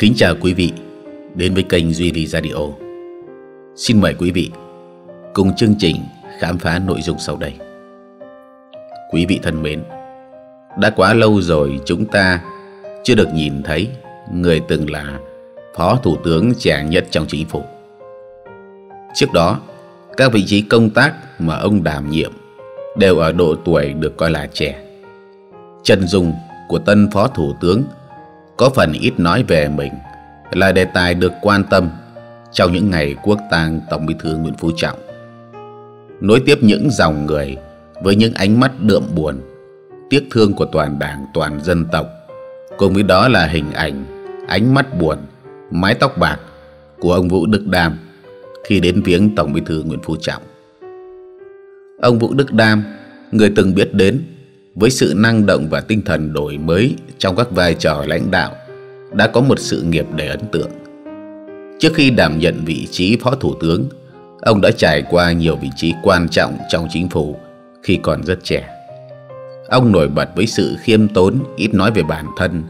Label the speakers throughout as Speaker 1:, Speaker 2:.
Speaker 1: Kính chào quý vị đến với kênh Duy Lý Radio. Xin mời quý vị cùng chương trình khám phá nội dung sau đây. Quý vị thân mến, đã quá lâu rồi chúng ta chưa được nhìn thấy người từng là Phó Thủ tướng trẻ nhất trong chính phủ. Trước đó, các vị trí công tác mà ông đảm nhiệm đều ở độ tuổi được coi là trẻ. Trần Dung của tân Phó Thủ tướng – có phần ít nói về mình là đề tài được quan tâm trong những ngày quốc tang Tổng Bí thư Nguyễn Phú Trọng. Nối tiếp những dòng người với những ánh mắt đượm buồn, tiếc thương của toàn đảng, toàn dân tộc, cùng với đó là hình ảnh, ánh mắt buồn, mái tóc bạc của ông Vũ Đức Đam khi đến viếng Tổng Bí thư Nguyễn Phú Trọng. Ông Vũ Đức Đam, người từng biết đến với sự năng động và tinh thần đổi mới trong các vai trò lãnh đạo đã có một sự nghiệp để ấn tượng. Trước khi đảm nhận vị trí Phó Thủ tướng, ông đã trải qua nhiều vị trí quan trọng trong chính phủ khi còn rất trẻ. Ông nổi bật với sự khiêm tốn, ít nói về bản thân,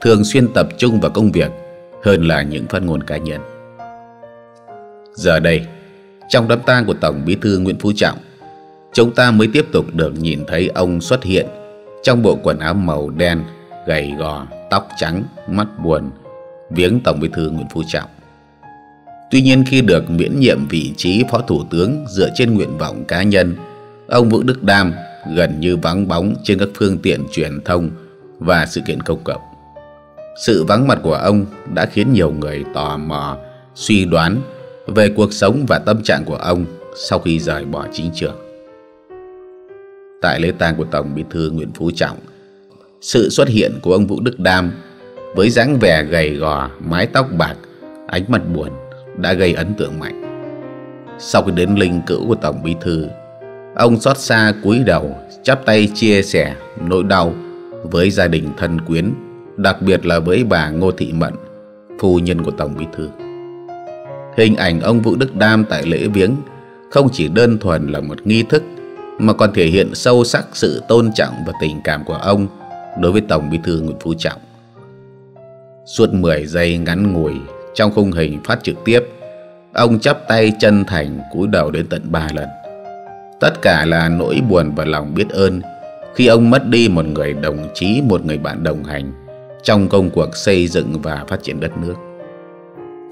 Speaker 1: thường xuyên tập trung vào công việc hơn là những phát ngôn cá nhân. Giờ đây, trong đám tang của Tổng Bí thư Nguyễn Phú Trọng chúng ta mới tiếp tục được nhìn thấy ông xuất hiện trong bộ quần áo màu đen, gầy gò, tóc trắng, mắt buồn, viếng Tổng bí thư Nguyễn Phú Trọng. Tuy nhiên khi được miễn nhiệm vị trí Phó Thủ tướng dựa trên nguyện vọng cá nhân, ông Vũ Đức Đam gần như vắng bóng trên các phương tiện truyền thông và sự kiện công cộng. Sự vắng mặt của ông đã khiến nhiều người tò mò, suy đoán về cuộc sống và tâm trạng của ông sau khi rời bỏ chính trường tại lễ tang của Tổng Bí thư Nguyễn Phú Trọng. Sự xuất hiện của ông Vũ Đức Đam với dáng vẻ gầy gò, mái tóc bạc, ánh mặt buồn đã gây ấn tượng mạnh. Sau khi đến linh cữu của Tổng Bí thư, ông xót xa cúi đầu, chắp tay chia sẻ nỗi đau với gia đình thân quyến, đặc biệt là với bà Ngô Thị Mận, phu nhân của Tổng Bí thư. Hình ảnh ông Vũ Đức Đam tại lễ viếng không chỉ đơn thuần là một nghi thức mà còn thể hiện sâu sắc sự tôn trọng và tình cảm của ông đối với Tổng Bí thư Nguyễn Phú Trọng. Suốt 10 giây ngắn ngủi trong khung hình phát trực tiếp, ông chắp tay chân thành cúi đầu đến tận 3 lần. Tất cả là nỗi buồn và lòng biết ơn khi ông mất đi một người đồng chí, một người bạn đồng hành trong công cuộc xây dựng và phát triển đất nước.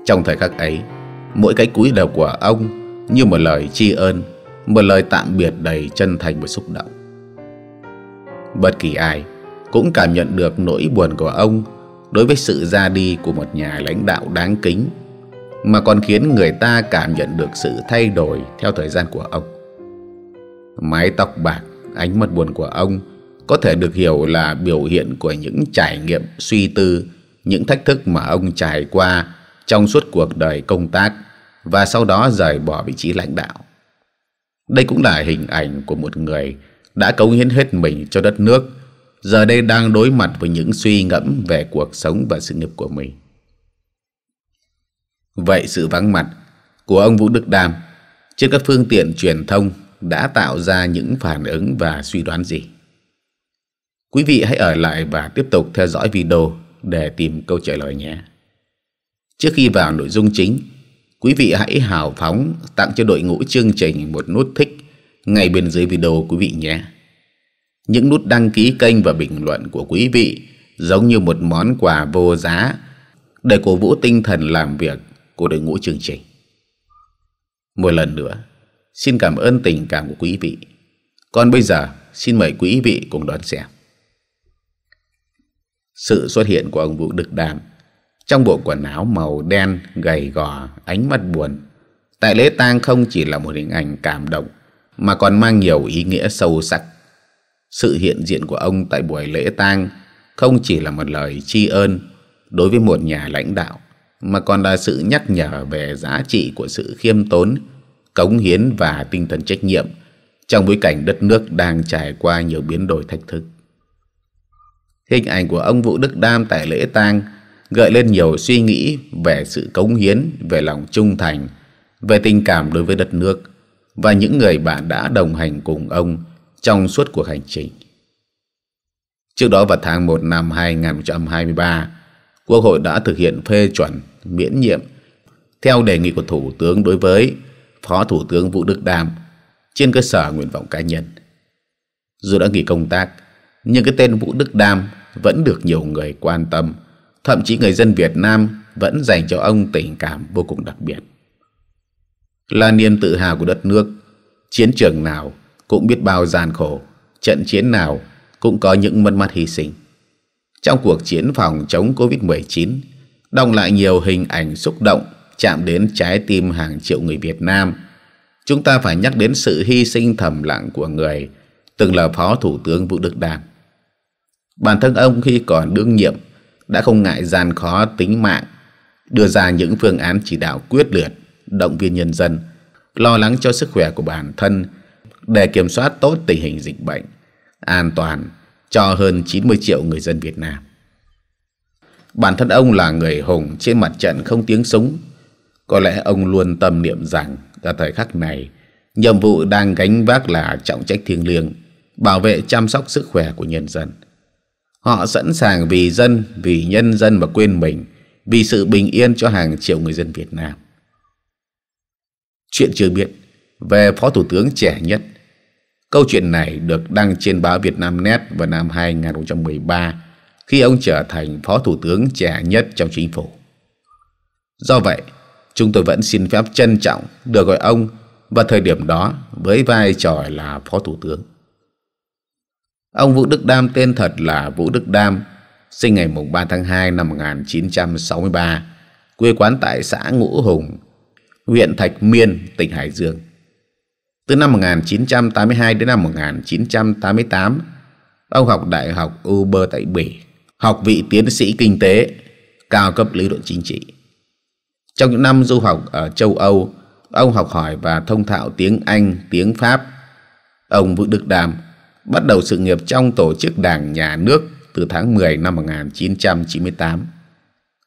Speaker 1: Trong thời khắc ấy, mỗi cái cúi đầu của ông như một lời tri ân một lời tạm biệt đầy chân thành và xúc động. Bất kỳ ai cũng cảm nhận được nỗi buồn của ông đối với sự ra đi của một nhà lãnh đạo đáng kính mà còn khiến người ta cảm nhận được sự thay đổi theo thời gian của ông. Mái tóc bạc, ánh mắt buồn của ông có thể được hiểu là biểu hiện của những trải nghiệm suy tư, những thách thức mà ông trải qua trong suốt cuộc đời công tác và sau đó rời bỏ vị trí lãnh đạo. Đây cũng là hình ảnh của một người đã cống hiến hết mình cho đất nước, giờ đây đang đối mặt với những suy ngẫm về cuộc sống và sự nghiệp của mình. Vậy sự vắng mặt của ông Vũ Đức Đam trên các phương tiện truyền thông đã tạo ra những phản ứng và suy đoán gì? Quý vị hãy ở lại và tiếp tục theo dõi video để tìm câu trả lời nhé. Trước khi vào nội dung chính, Quý vị hãy hào phóng tặng cho đội ngũ chương trình một nút thích ngay bên dưới video quý vị nhé. Những nút đăng ký kênh và bình luận của quý vị giống như một món quà vô giá để cổ vũ tinh thần làm việc của đội ngũ chương trình. Một lần nữa, xin cảm ơn tình cảm của quý vị. Còn bây giờ, xin mời quý vị cùng đón xem. Sự xuất hiện của ông Vũ Đức Đàm trong bộ quần áo màu đen gầy gò ánh mắt buồn tại lễ tang không chỉ là một hình ảnh cảm động mà còn mang nhiều ý nghĩa sâu sắc sự hiện diện của ông tại buổi lễ tang không chỉ là một lời tri ân đối với một nhà lãnh đạo mà còn là sự nhắc nhở về giá trị của sự khiêm tốn cống hiến và tinh thần trách nhiệm trong bối cảnh đất nước đang trải qua nhiều biến đổi thách thức hình ảnh của ông vũ đức đam tại lễ tang gợi lên nhiều suy nghĩ về sự cống hiến, về lòng trung thành, về tình cảm đối với đất nước và những người bạn đã đồng hành cùng ông trong suốt cuộc hành trình. Trước đó vào tháng 1 năm 2023, Quốc hội đã thực hiện phê chuẩn miễn nhiệm theo đề nghị của Thủ tướng đối với Phó Thủ tướng Vũ Đức Đam trên cơ sở nguyện vọng cá nhân. Dù đã nghỉ công tác, nhưng cái tên Vũ Đức Đam vẫn được nhiều người quan tâm Thậm chí người dân Việt Nam vẫn dành cho ông tình cảm vô cùng đặc biệt. Là niềm tự hào của đất nước, chiến trường nào cũng biết bao gian khổ, trận chiến nào cũng có những mất mát hy sinh. Trong cuộc chiến phòng chống Covid-19, đong lại nhiều hình ảnh xúc động chạm đến trái tim hàng triệu người Việt Nam. Chúng ta phải nhắc đến sự hy sinh thầm lặng của người từng là Phó Thủ tướng Vũ Đức Đàm. Bản thân ông khi còn đương nhiệm đã không ngại gian khó tính mạng, đưa ra những phương án chỉ đạo quyết liệt, động viên nhân dân, lo lắng cho sức khỏe của bản thân để kiểm soát tốt tình hình dịch bệnh, an toàn cho hơn 90 triệu người dân Việt Nam. Bản thân ông là người hùng trên mặt trận không tiếng súng. Có lẽ ông luôn tâm niệm rằng ở thời khắc này, nhiệm vụ đang gánh vác là trọng trách thiêng liêng, bảo vệ chăm sóc sức khỏe của nhân dân. Họ sẵn sàng vì dân, vì nhân dân và quên mình, vì sự bình yên cho hàng triệu người dân Việt Nam. Chuyện chưa biết về Phó Thủ tướng trẻ nhất. Câu chuyện này được đăng trên báo Việt Nam Net vào năm 2013 khi ông trở thành Phó Thủ tướng trẻ nhất trong chính phủ. Do vậy, chúng tôi vẫn xin phép trân trọng được gọi ông vào thời điểm đó với vai trò là Phó Thủ tướng. Ông Vũ Đức Đam tên thật là Vũ Đức Đam, sinh ngày 3 tháng 2 năm 1963, quê quán tại xã Ngũ Hùng, huyện Thạch Miên, tỉnh Hải Dương. Từ năm 1982 đến năm 1988, ông học Đại học Uber tại Bỉ, học vị tiến sĩ kinh tế, cao cấp lý luận chính trị. Trong những năm du học ở châu Âu, ông học hỏi và thông thạo tiếng Anh, tiếng Pháp. Ông Vũ Đức Đàm bắt đầu sự nghiệp trong tổ chức đảng nhà nước từ tháng 10 năm 1998.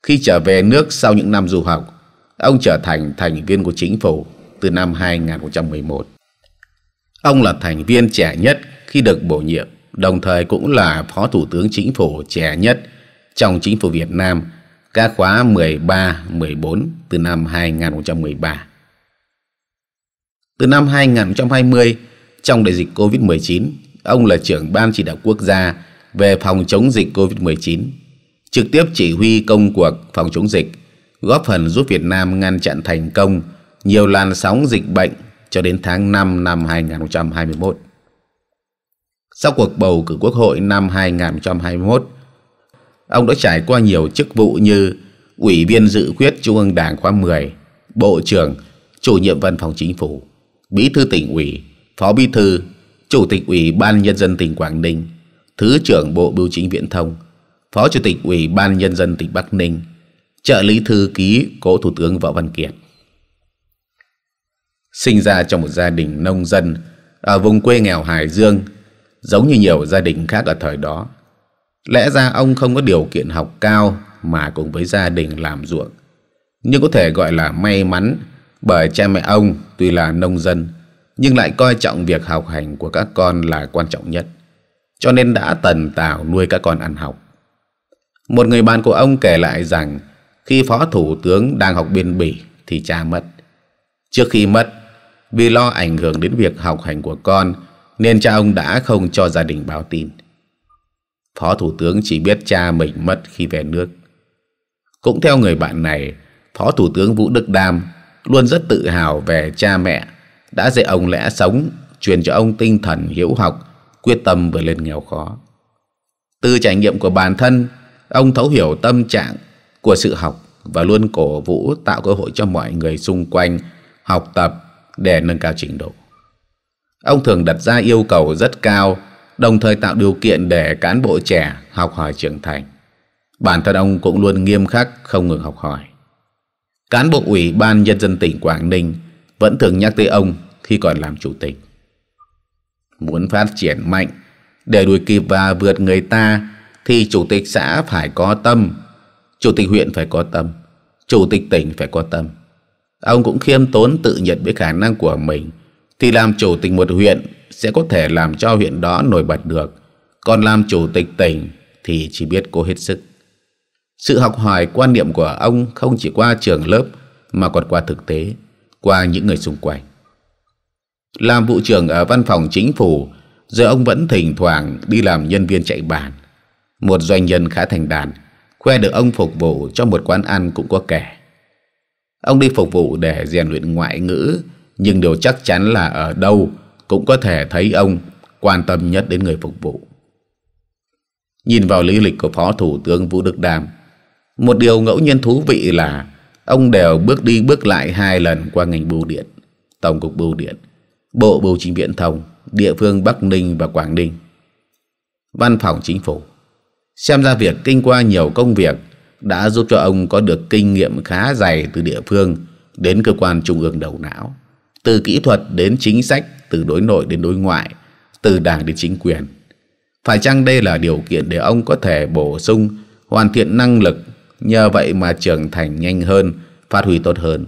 Speaker 1: Khi trở về nước sau những năm du học, ông trở thành thành viên của chính phủ từ năm 2011. Ông là thành viên trẻ nhất khi được bổ nhiệm, đồng thời cũng là Phó Thủ tướng Chính phủ trẻ nhất trong Chính phủ Việt Nam các khóa 13-14 từ năm 2013. Từ năm 2020, trong đại dịch COVID-19, Ông là trưởng ban chỉ đạo quốc gia về phòng chống dịch COVID-19, trực tiếp chỉ huy công cuộc phòng chống dịch, góp phần giúp Việt Nam ngăn chặn thành công nhiều làn sóng dịch bệnh cho đến tháng 5 năm 2021. Sau cuộc bầu cử quốc hội năm 2021, ông đã trải qua nhiều chức vụ như Ủy viên dự khuyết Trung ương Đảng khóa 10, Bộ trưởng, Chủ nhiệm Văn phòng Chính phủ, Bí thư tỉnh ủy, Phó Bí thư, Chủ tịch Ủy ban Nhân dân tỉnh Quảng Ninh, Thứ trưởng Bộ Bưu chính Viễn thông, Phó Chủ tịch Ủy ban Nhân dân tỉnh Bắc Ninh, trợ lý thư ký cố Thủ tướng Võ Văn Kiệt. Sinh ra trong một gia đình nông dân ở vùng quê nghèo Hải Dương, giống như nhiều gia đình khác ở thời đó. Lẽ ra ông không có điều kiện học cao mà cùng với gia đình làm ruộng. Nhưng có thể gọi là may mắn bởi cha mẹ ông tuy là nông dân nhưng lại coi trọng việc học hành của các con là quan trọng nhất cho nên đã tần tảo nuôi các con ăn học một người bạn của ông kể lại rằng khi phó thủ tướng đang học biên bỉ thì cha mất trước khi mất vì lo ảnh hưởng đến việc học hành của con nên cha ông đã không cho gia đình báo tin phó thủ tướng chỉ biết cha mình mất khi về nước cũng theo người bạn này phó thủ tướng vũ đức đam luôn rất tự hào về cha mẹ đã dạy ông lẽ sống, truyền cho ông tinh thần hiểu học, quyết tâm vượt lên nghèo khó. Từ trải nghiệm của bản thân, ông thấu hiểu tâm trạng của sự học và luôn cổ vũ tạo cơ hội cho mọi người xung quanh học tập để nâng cao trình độ. Ông thường đặt ra yêu cầu rất cao, đồng thời tạo điều kiện để cán bộ trẻ học hỏi trưởng thành. Bản thân ông cũng luôn nghiêm khắc không ngừng học hỏi. Cán bộ Ủy ban Nhân dân tỉnh Quảng Ninh vẫn thường nhắc tới ông khi còn làm chủ tịch. Muốn phát triển mạnh để đuổi kịp và vượt người ta thì chủ tịch xã phải có tâm, chủ tịch huyện phải có tâm, chủ tịch tỉnh phải có tâm. Ông cũng khiêm tốn tự nhận với khả năng của mình thì làm chủ tịch một huyện sẽ có thể làm cho huyện đó nổi bật được, còn làm chủ tịch tỉnh thì chỉ biết cố hết sức. Sự học hỏi quan niệm của ông không chỉ qua trường lớp mà còn qua thực tế qua những người xung quanh. Làm vụ trưởng ở văn phòng chính phủ, giờ ông vẫn thỉnh thoảng đi làm nhân viên chạy bàn. Một doanh nhân khá thành đàn, khoe được ông phục vụ cho một quán ăn cũng có kẻ. Ông đi phục vụ để rèn luyện ngoại ngữ, nhưng điều chắc chắn là ở đâu cũng có thể thấy ông quan tâm nhất đến người phục vụ. Nhìn vào lý lịch của Phó Thủ tướng Vũ Đức Đàm, một điều ngẫu nhiên thú vị là Ông đều bước đi bước lại hai lần qua ngành bưu điện, Tổng cục Bưu điện, Bộ Bưu chính Viễn thông, địa phương Bắc Ninh và Quảng Ninh. Văn phòng chính phủ. Xem ra việc kinh qua nhiều công việc đã giúp cho ông có được kinh nghiệm khá dày từ địa phương đến cơ quan trung ương đầu não, từ kỹ thuật đến chính sách, từ đối nội đến đối ngoại, từ đảng đến chính quyền. Phải chăng đây là điều kiện để ông có thể bổ sung, hoàn thiện năng lực nhờ vậy mà trưởng thành nhanh hơn, phát huy tốt hơn,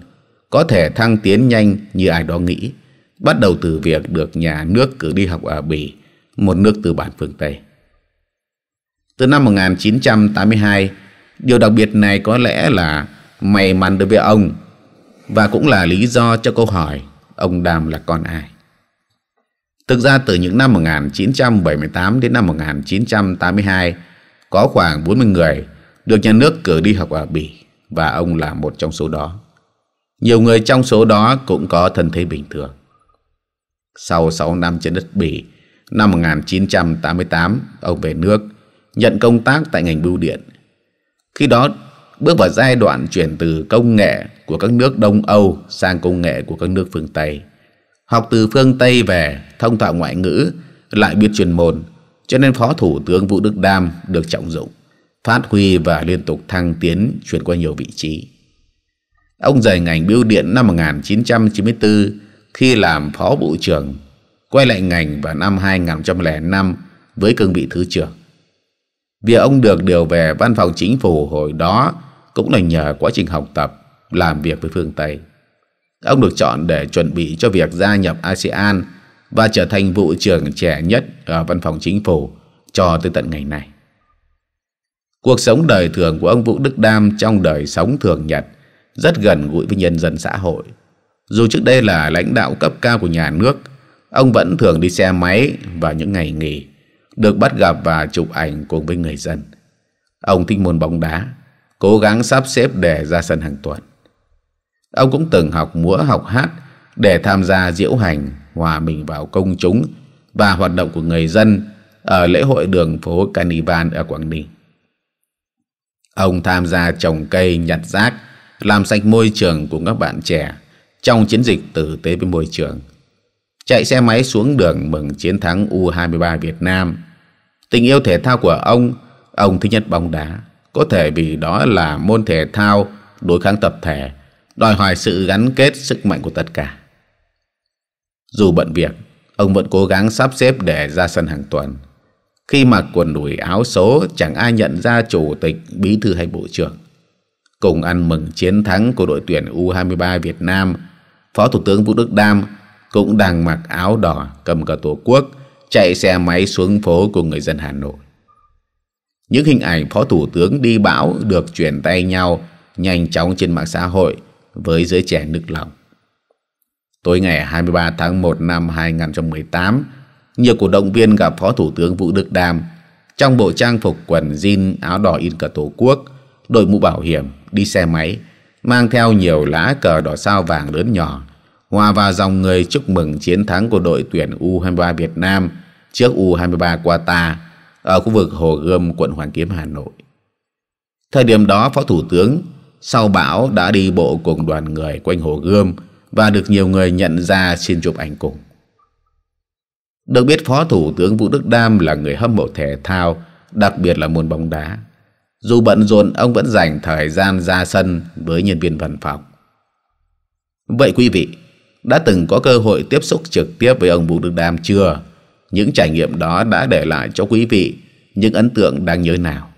Speaker 1: có thể thăng tiến nhanh như ai đó nghĩ, bắt đầu từ việc được nhà nước cử đi học ở Bỉ, một nước từ bản phương Tây. Từ năm 1982, điều đặc biệt này có lẽ là may mắn đối với ông và cũng là lý do cho câu hỏi ông Đàm là con ai. Thực ra từ những năm 1978 đến năm 1982, có khoảng 40 người được nhà nước cử đi học ở Bỉ và ông là một trong số đó. Nhiều người trong số đó cũng có thân thế bình thường. Sau 6 năm trên đất Bỉ, năm 1988, ông về nước, nhận công tác tại ngành bưu điện. Khi đó, bước vào giai đoạn chuyển từ công nghệ của các nước Đông Âu sang công nghệ của các nước phương Tây. Học từ phương Tây về, thông thạo ngoại ngữ, lại biết chuyên môn, cho nên Phó Thủ tướng Vũ Đức Đam được trọng dụng phát huy và liên tục thăng tiến chuyển qua nhiều vị trí. Ông rời ngành biêu điện năm 1994 khi làm phó bộ trưởng, quay lại ngành vào năm 2005 với cương vị thứ trưởng. Việc ông được điều về văn phòng chính phủ hồi đó cũng là nhờ quá trình học tập, làm việc với phương Tây. Ông được chọn để chuẩn bị cho việc gia nhập ASEAN và trở thành vụ trưởng trẻ nhất ở văn phòng chính phủ cho tới tận ngày này. Cuộc sống đời thường của ông Vũ Đức Đam trong đời sống thường nhật rất gần gũi với nhân dân xã hội. Dù trước đây là lãnh đạo cấp cao của nhà nước, ông vẫn thường đi xe máy vào những ngày nghỉ, được bắt gặp và chụp ảnh cùng với người dân. Ông thích môn bóng đá, cố gắng sắp xếp để ra sân hàng tuần. Ông cũng từng học múa học hát để tham gia diễu hành, hòa mình vào công chúng và hoạt động của người dân ở lễ hội đường phố Carnival ở Quảng Ninh. Ông tham gia trồng cây, nhặt rác, làm sạch môi trường của các bạn trẻ trong chiến dịch tử tế với môi trường. Chạy xe máy xuống đường mừng chiến thắng U23 Việt Nam. Tình yêu thể thao của ông, ông thích nhất bóng đá. Có thể vì đó là môn thể thao đối kháng tập thể, đòi hỏi sự gắn kết sức mạnh của tất cả. Dù bận việc, ông vẫn cố gắng sắp xếp để ra sân hàng tuần. Khi mặc quần đùi áo số chẳng ai nhận ra chủ tịch, bí thư hay bộ trưởng. Cùng ăn mừng chiến thắng của đội tuyển U23 Việt Nam, Phó Thủ tướng Vũ Đức Đam cũng đang mặc áo đỏ cầm cờ Tổ quốc chạy xe máy xuống phố của người dân Hà Nội. Những hình ảnh Phó Thủ tướng đi bão được chuyển tay nhau nhanh chóng trên mạng xã hội với giới trẻ nước lòng. Tối ngày 23 tháng 1 năm 2018, nhiều cổ động viên gặp Phó Thủ tướng Vũ Đức Đam trong bộ trang phục quần jean áo đỏ in cờ Tổ quốc, đội mũ bảo hiểm, đi xe máy, mang theo nhiều lá cờ đỏ sao vàng lớn nhỏ, hòa vào dòng người chúc mừng chiến thắng của đội tuyển U23 Việt Nam trước U23 Qatar ở khu vực Hồ Gươm, quận Hoàng Kiếm, Hà Nội. Thời điểm đó, Phó Thủ tướng sau bão đã đi bộ cùng đoàn người quanh Hồ Gươm và được nhiều người nhận ra xin chụp ảnh cùng. Được biết Phó Thủ tướng Vũ Đức Đam là người hâm mộ thể thao, đặc biệt là môn bóng đá. Dù bận rộn, ông vẫn dành thời gian ra sân với nhân viên văn phòng. Vậy quý vị, đã từng có cơ hội tiếp xúc trực tiếp với ông Vũ Đức Đam chưa? Những trải nghiệm đó đã để lại cho quý vị những ấn tượng đáng nhớ nào?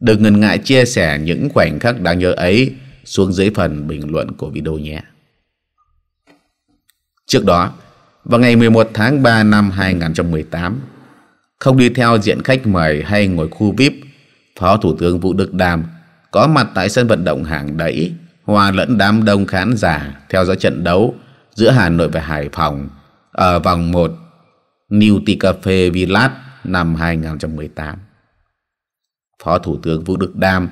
Speaker 1: Đừng ngần ngại chia sẻ những khoảnh khắc đáng nhớ ấy xuống dưới phần bình luận của video nhé. Trước đó, vào ngày 11 tháng 3 năm 2018. Không đi theo diện khách mời hay ngồi khu VIP, Phó Thủ tướng Vũ Đức Đàm có mặt tại sân vận động hàng đẩy hòa lẫn đám đông khán giả theo dõi trận đấu giữa Hà Nội và Hải Phòng ở vòng 1 Newty Cafe Village năm 2018. Phó Thủ tướng Vũ Đức Đam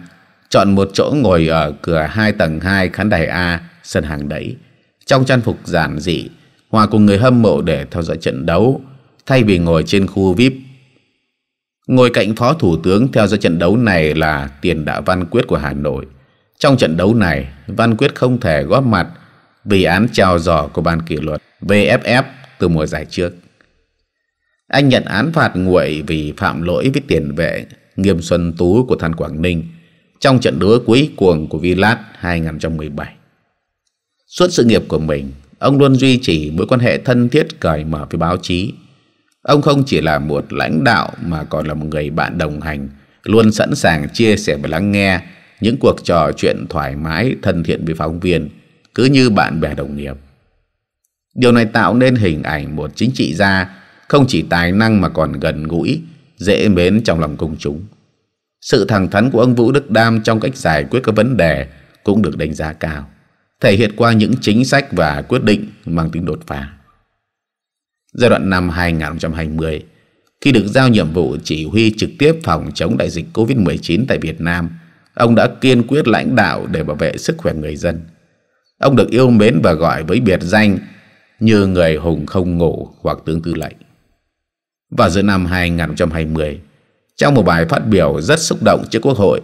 Speaker 1: chọn một chỗ ngồi ở cửa 2 tầng 2 khán đài A sân hàng đẩy trong trang phục giản dị hòa cùng người hâm mộ để theo dõi trận đấu thay vì ngồi trên khu VIP. Ngồi cạnh Phó Thủ tướng theo dõi trận đấu này là tiền đạo Văn Quyết của Hà Nội. Trong trận đấu này, Văn Quyết không thể góp mặt vì án trao dò của ban kỷ luật VFF từ mùa giải trước. Anh nhận án phạt nguội vì phạm lỗi với tiền vệ Nghiêm Xuân Tú của Than Quảng Ninh trong trận đấu cuối cùng của Vilat 2017. Suốt sự nghiệp của mình, Ông luôn duy trì mối quan hệ thân thiết cởi mở với báo chí. Ông không chỉ là một lãnh đạo mà còn là một người bạn đồng hành, luôn sẵn sàng chia sẻ và lắng nghe những cuộc trò chuyện thoải mái, thân thiện với phóng viên, cứ như bạn bè đồng nghiệp. Điều này tạo nên hình ảnh một chính trị gia không chỉ tài năng mà còn gần gũi, dễ mến trong lòng công chúng. Sự thẳng thắn của ông Vũ Đức Đam trong cách giải quyết các vấn đề cũng được đánh giá cao thể hiện qua những chính sách và quyết định mang tính đột phá. Giai đoạn năm 2020, khi được giao nhiệm vụ chỉ huy trực tiếp phòng chống đại dịch COVID-19 tại Việt Nam, ông đã kiên quyết lãnh đạo để bảo vệ sức khỏe người dân. Ông được yêu mến và gọi với biệt danh như người hùng không ngủ hoặc tướng tư lệnh. Vào giữa năm 2020, trong một bài phát biểu rất xúc động trước Quốc hội,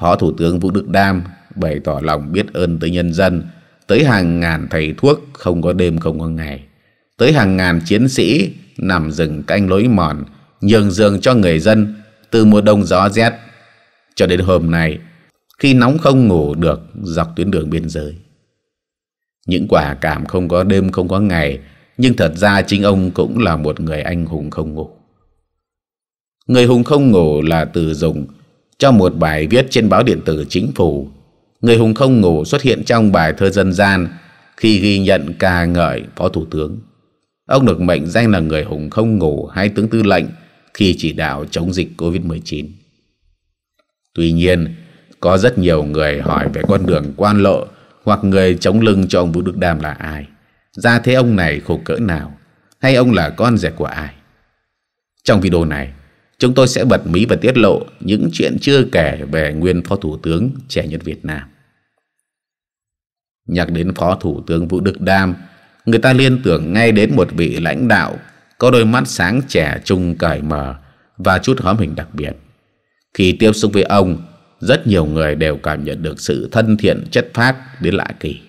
Speaker 1: Phó Thủ tướng Vũ Đức Đam bày tỏ lòng biết ơn tới nhân dân, tới hàng ngàn thầy thuốc không có đêm không có ngày, tới hàng ngàn chiến sĩ nằm rừng canh lối mòn, nhường giường cho người dân từ mùa đông gió rét cho đến hôm nay khi nóng không ngủ được dọc tuyến đường biên giới. Những quả cảm không có đêm không có ngày, nhưng thật ra chính ông cũng là một người anh hùng không ngủ. Người hùng không ngủ là từ dùng cho một bài viết trên báo điện tử chính phủ Người hùng không ngủ xuất hiện trong bài thơ dân gian khi ghi nhận ca ngợi Phó Thủ tướng. Ông được mệnh danh là người hùng không ngủ hay tướng tư lệnh khi chỉ đạo chống dịch COVID-19. Tuy nhiên, có rất nhiều người hỏi về con đường quan lộ hoặc người chống lưng cho ông Vũ Đức Đam là ai. Ra thế ông này khổ cỡ nào? Hay ông là con rẻ của ai? Trong video này, chúng tôi sẽ bật mí và tiết lộ những chuyện chưa kể về nguyên Phó Thủ tướng trẻ nhất Việt Nam. Nhắc đến Phó Thủ tướng Vũ Đức Đam, người ta liên tưởng ngay đến một vị lãnh đạo có đôi mắt sáng trẻ trung cởi mở và chút hóm hình đặc biệt. Khi tiếp xúc với ông, rất nhiều người đều cảm nhận được sự thân thiện chất phác đến lạ kỳ.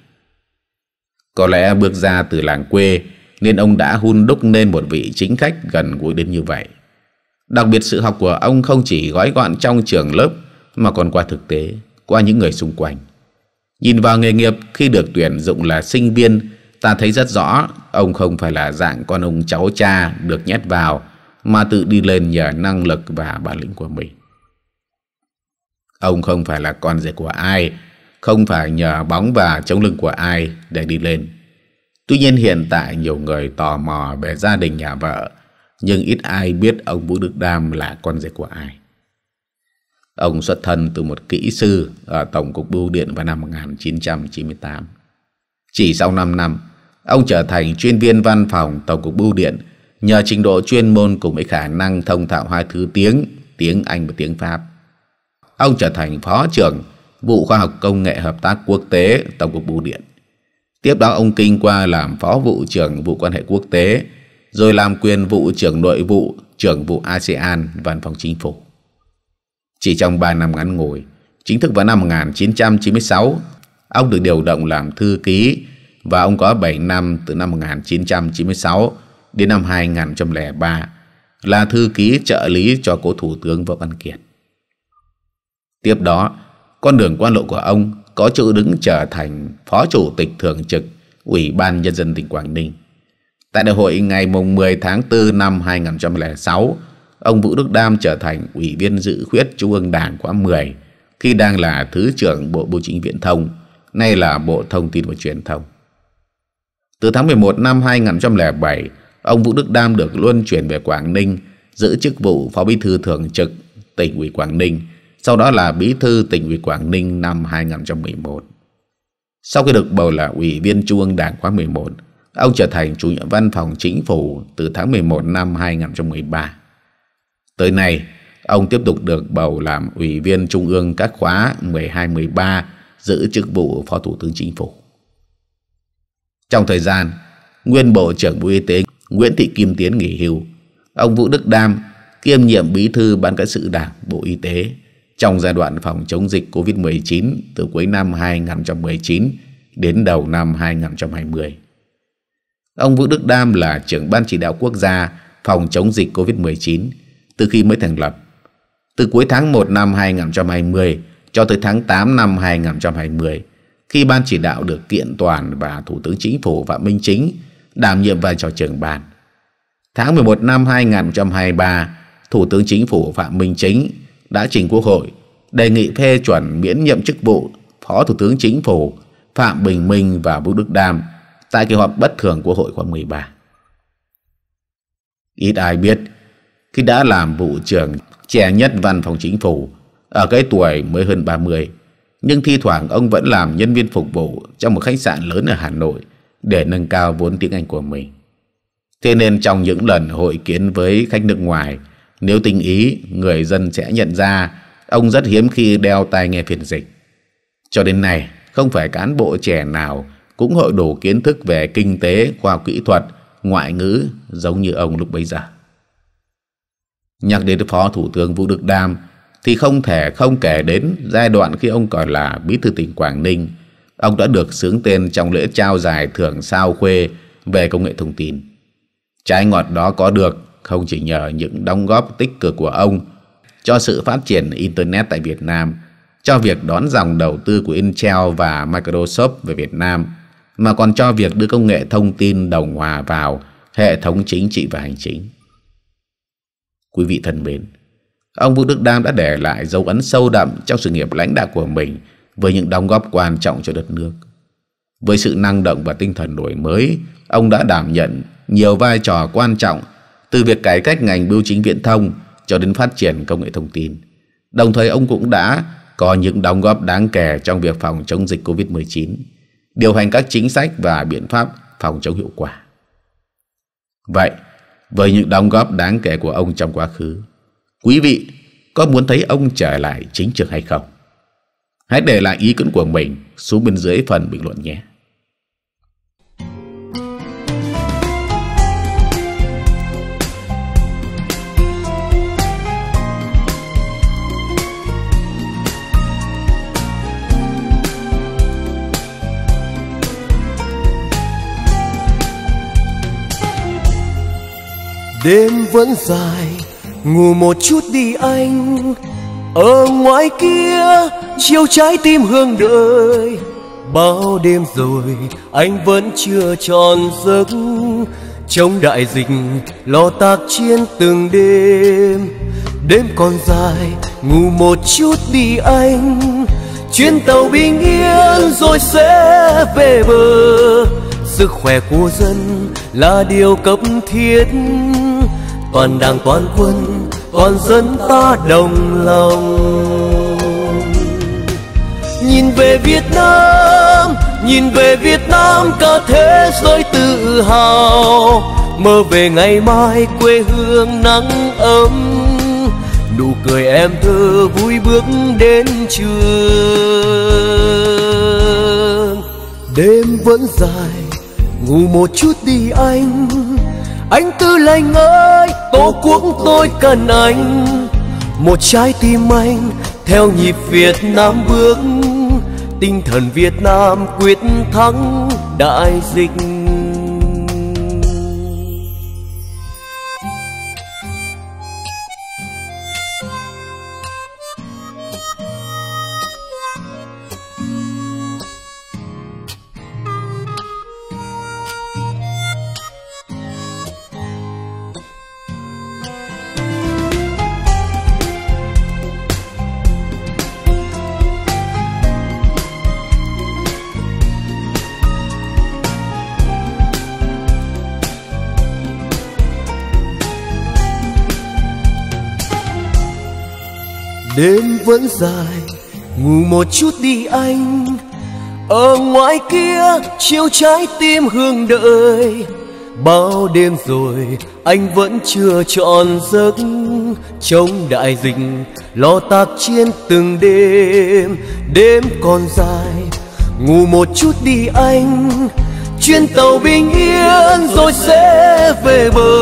Speaker 1: Có lẽ bước ra từ làng quê nên ông đã hun đúc nên một vị chính khách gần gũi đến như vậy. Đặc biệt sự học của ông không chỉ gói gọn trong trường lớp mà còn qua thực tế, qua những người xung quanh. Nhìn vào nghề nghiệp khi được tuyển dụng là sinh viên, ta thấy rất rõ ông không phải là dạng con ông cháu cha được nhét vào mà tự đi lên nhờ năng lực và bản lĩnh của mình. Ông không phải là con rể của ai, không phải nhờ bóng và chống lưng của ai để đi lên. Tuy nhiên hiện tại nhiều người tò mò về gia đình nhà vợ, nhưng ít ai biết ông Vũ Đức Đam là con rể của ai. Ông xuất thân từ một kỹ sư ở Tổng cục Bưu điện vào năm 1998. Chỉ sau 5 năm, ông trở thành chuyên viên văn phòng Tổng cục Bưu điện nhờ trình độ chuyên môn cùng với khả năng thông thạo hai thứ tiếng, tiếng Anh và tiếng Pháp. Ông trở thành phó trưởng vụ khoa học công nghệ hợp tác quốc tế Tổng cục Bưu điện. Tiếp đó ông kinh qua làm phó vụ trưởng vụ quan hệ quốc tế, rồi làm quyền vụ trưởng nội vụ, trưởng vụ ASEAN, văn phòng chính phủ. Chỉ trong 3 năm ngắn ngủi, chính thức vào năm 1996, ông được điều động làm thư ký và ông có 7 năm từ năm 1996 đến năm 2003 là thư ký trợ lý cho cố Thủ tướng Võ Văn Kiệt. Tiếp đó, con đường quan lộ của ông có chữ đứng trở thành Phó Chủ tịch Thường trực Ủy ban Nhân dân tỉnh Quảng Ninh. Tại đại hội ngày 10 tháng 4 năm 2006, ông Vũ Đức Đam trở thành Ủy viên Dự khuyết Trung ương Đảng khóa 10 khi đang là Thứ trưởng Bộ Bưu chính Viễn thông, nay là Bộ Thông tin và Truyền thông. Từ tháng 11 năm 2007, ông Vũ Đức Đam được luân chuyển về Quảng Ninh giữ chức vụ Phó Bí thư Thường trực tỉnh ủy Quảng Ninh, sau đó là Bí thư tỉnh ủy Quảng Ninh năm 2011. Sau khi được bầu là Ủy viên Trung ương Đảng khóa 11, ông trở thành chủ nhiệm văn phòng chính phủ từ tháng 11 năm 2013. Tới nay, ông tiếp tục được bầu làm Ủy viên Trung ương các khóa 12-13 giữ chức vụ Phó Thủ tướng Chính phủ. Trong thời gian, nguyên Bộ trưởng Bộ Y tế Nguyễn Thị Kim Tiến nghỉ hưu, ông Vũ Đức Đam kiêm nhiệm bí thư Ban cán sự Đảng Bộ Y tế trong giai đoạn phòng chống dịch COVID-19 từ cuối năm 2019 đến đầu năm 2020. Ông Vũ Đức Đam là trưởng Ban chỉ đạo quốc gia phòng chống dịch COVID-19 từ khi mới thành lập. Từ cuối tháng 1 năm 2020 cho tới tháng 8 năm 2020, khi ban chỉ đạo được kiện toàn và Thủ tướng Chính phủ Phạm Minh Chính đảm nhiệm vai trò trưởng ban. Tháng 11 năm 2023, Thủ tướng Chính phủ Phạm Minh Chính đã trình Quốc hội đề nghị phê chuẩn miễn nhiệm chức vụ Phó Thủ tướng Chính phủ Phạm Bình Minh và Vũ Đức Đam tại kỳ họp bất thường của Hội khóa 13. Ít ai biết khi đã làm vụ trưởng trẻ nhất văn phòng chính phủ ở cái tuổi mới hơn 30. Nhưng thi thoảng ông vẫn làm nhân viên phục vụ trong một khách sạn lớn ở Hà Nội để nâng cao vốn tiếng Anh của mình. Thế nên trong những lần hội kiến với khách nước ngoài, nếu tình ý, người dân sẽ nhận ra ông rất hiếm khi đeo tai nghe phiên dịch. Cho đến nay, không phải cán bộ trẻ nào cũng hội đủ kiến thức về kinh tế, khoa học kỹ thuật, ngoại ngữ giống như ông lúc bấy giờ. Nhắc đến Phó Thủ tướng Vũ Đức Đam thì không thể không kể đến giai đoạn khi ông còn là bí thư tỉnh Quảng Ninh. Ông đã được sướng tên trong lễ trao giải thưởng sao khuê về công nghệ thông tin. Trái ngọt đó có được không chỉ nhờ những đóng góp tích cực của ông cho sự phát triển Internet tại Việt Nam, cho việc đón dòng đầu tư của Intel và Microsoft về Việt Nam, mà còn cho việc đưa công nghệ thông tin đồng hòa vào hệ thống chính trị và hành chính. Quý vị thân mến, ông Vũ Đức Đam đã để lại dấu ấn sâu đậm trong sự nghiệp lãnh đạo của mình với những đóng góp quan trọng cho đất nước. Với sự năng động và tinh thần đổi mới, ông đã đảm nhận nhiều vai trò quan trọng từ việc cải cách ngành bưu chính viễn thông cho đến phát triển công nghệ thông tin. Đồng thời ông cũng đã có những đóng góp đáng kể trong việc phòng chống dịch COVID-19, điều hành các chính sách và biện pháp phòng chống hiệu quả. Vậy, với những đóng góp đáng kể của ông trong quá khứ. Quý vị có muốn thấy ông trở lại chính trường hay không? Hãy để lại ý kiến của mình xuống bên dưới phần bình luận nhé.
Speaker 2: đêm vẫn dài ngủ một chút đi anh ở ngoài kia chiều trái tim hương đợi bao đêm rồi anh vẫn chưa tròn giấc chống đại dịch lo tạc chiến từng đêm đêm còn dài ngủ một chút đi anh chuyến tàu bình yên rồi sẽ về bờ sức khỏe của dân là điều cấp thiết toàn đảng toàn quân toàn dân ta đồng lòng nhìn về việt nam nhìn về việt nam cả thế giới tự hào mơ về ngày mai quê hương nắng ấm nụ cười em thơ vui bước đến trường đêm vẫn dài ngủ một chút đi anh anh tư lành ơi tổ quốc tôi cần anh một trái tim anh theo nhịp việt nam bước tinh thần việt nam quyết thắng đại dịch dài ngủ một chút đi anh ở ngoài kia chiều trái tim hương đợi bao đêm rồi anh vẫn chưa chọn giấc trong đại dịch lo tạc chiến từng đêm đêm còn dài ngủ một chút đi anh chuyến tàu bình yên rồi sẽ về bờ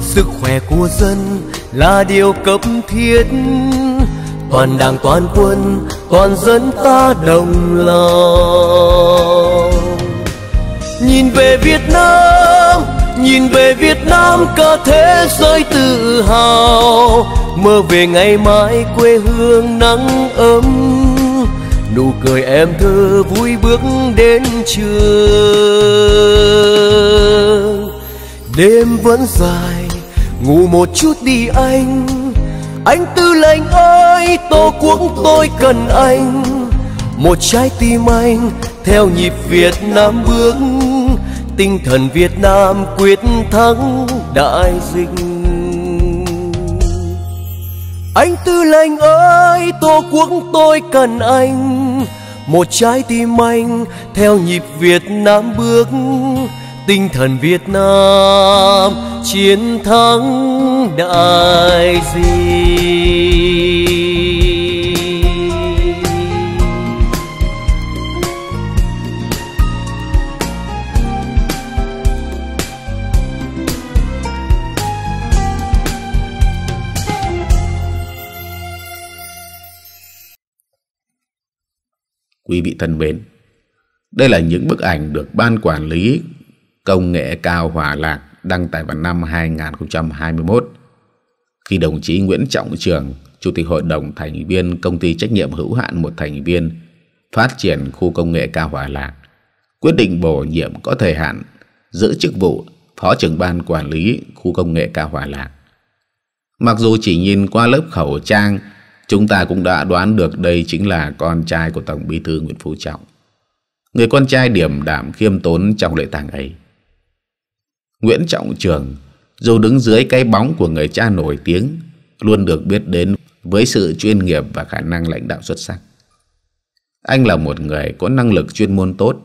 Speaker 2: sức khỏe của dân là điều cấp thiết toàn đảng toàn quân toàn dân ta đồng lòng nhìn về việt nam nhìn về việt nam cả thế giới tự hào mơ về ngày mai quê hương nắng ấm nụ cười em thơ vui bước đến trường đêm vẫn dài ngủ một chút đi anh anh tư lệnh ơi ấy tổ quốc tôi cần anh một trái tim anh theo nhịp việt nam bước tinh thần việt nam quyết thắng đại dịch anh tư lệnh ơi tổ quốc tôi cần anh một trái tim anh theo nhịp việt nam bước tinh thần việt nam chiến thắng đại dịch
Speaker 1: Quý vị thân mến, đây là những bức ảnh được Ban Quản lý Công nghệ cao Hòa Lạc đăng tải vào năm 2021 khi đồng chí Nguyễn Trọng Trường, Chủ tịch Hội đồng Thành viên Công ty Trách nhiệm Hữu hạn một thành viên phát triển khu công nghệ cao Hòa Lạc quyết định bổ nhiệm có thời hạn giữ chức vụ Phó trưởng ban quản lý khu công nghệ cao Hòa Lạc. Mặc dù chỉ nhìn qua lớp khẩu trang Chúng ta cũng đã đoán được đây chính là con trai của Tổng Bí thư Nguyễn Phú Trọng. Người con trai điểm đảm khiêm tốn trong lễ tàng ấy. Nguyễn Trọng Trường, dù đứng dưới cái bóng của người cha nổi tiếng, luôn được biết đến với sự chuyên nghiệp và khả năng lãnh đạo xuất sắc. Anh là một người có năng lực chuyên môn tốt,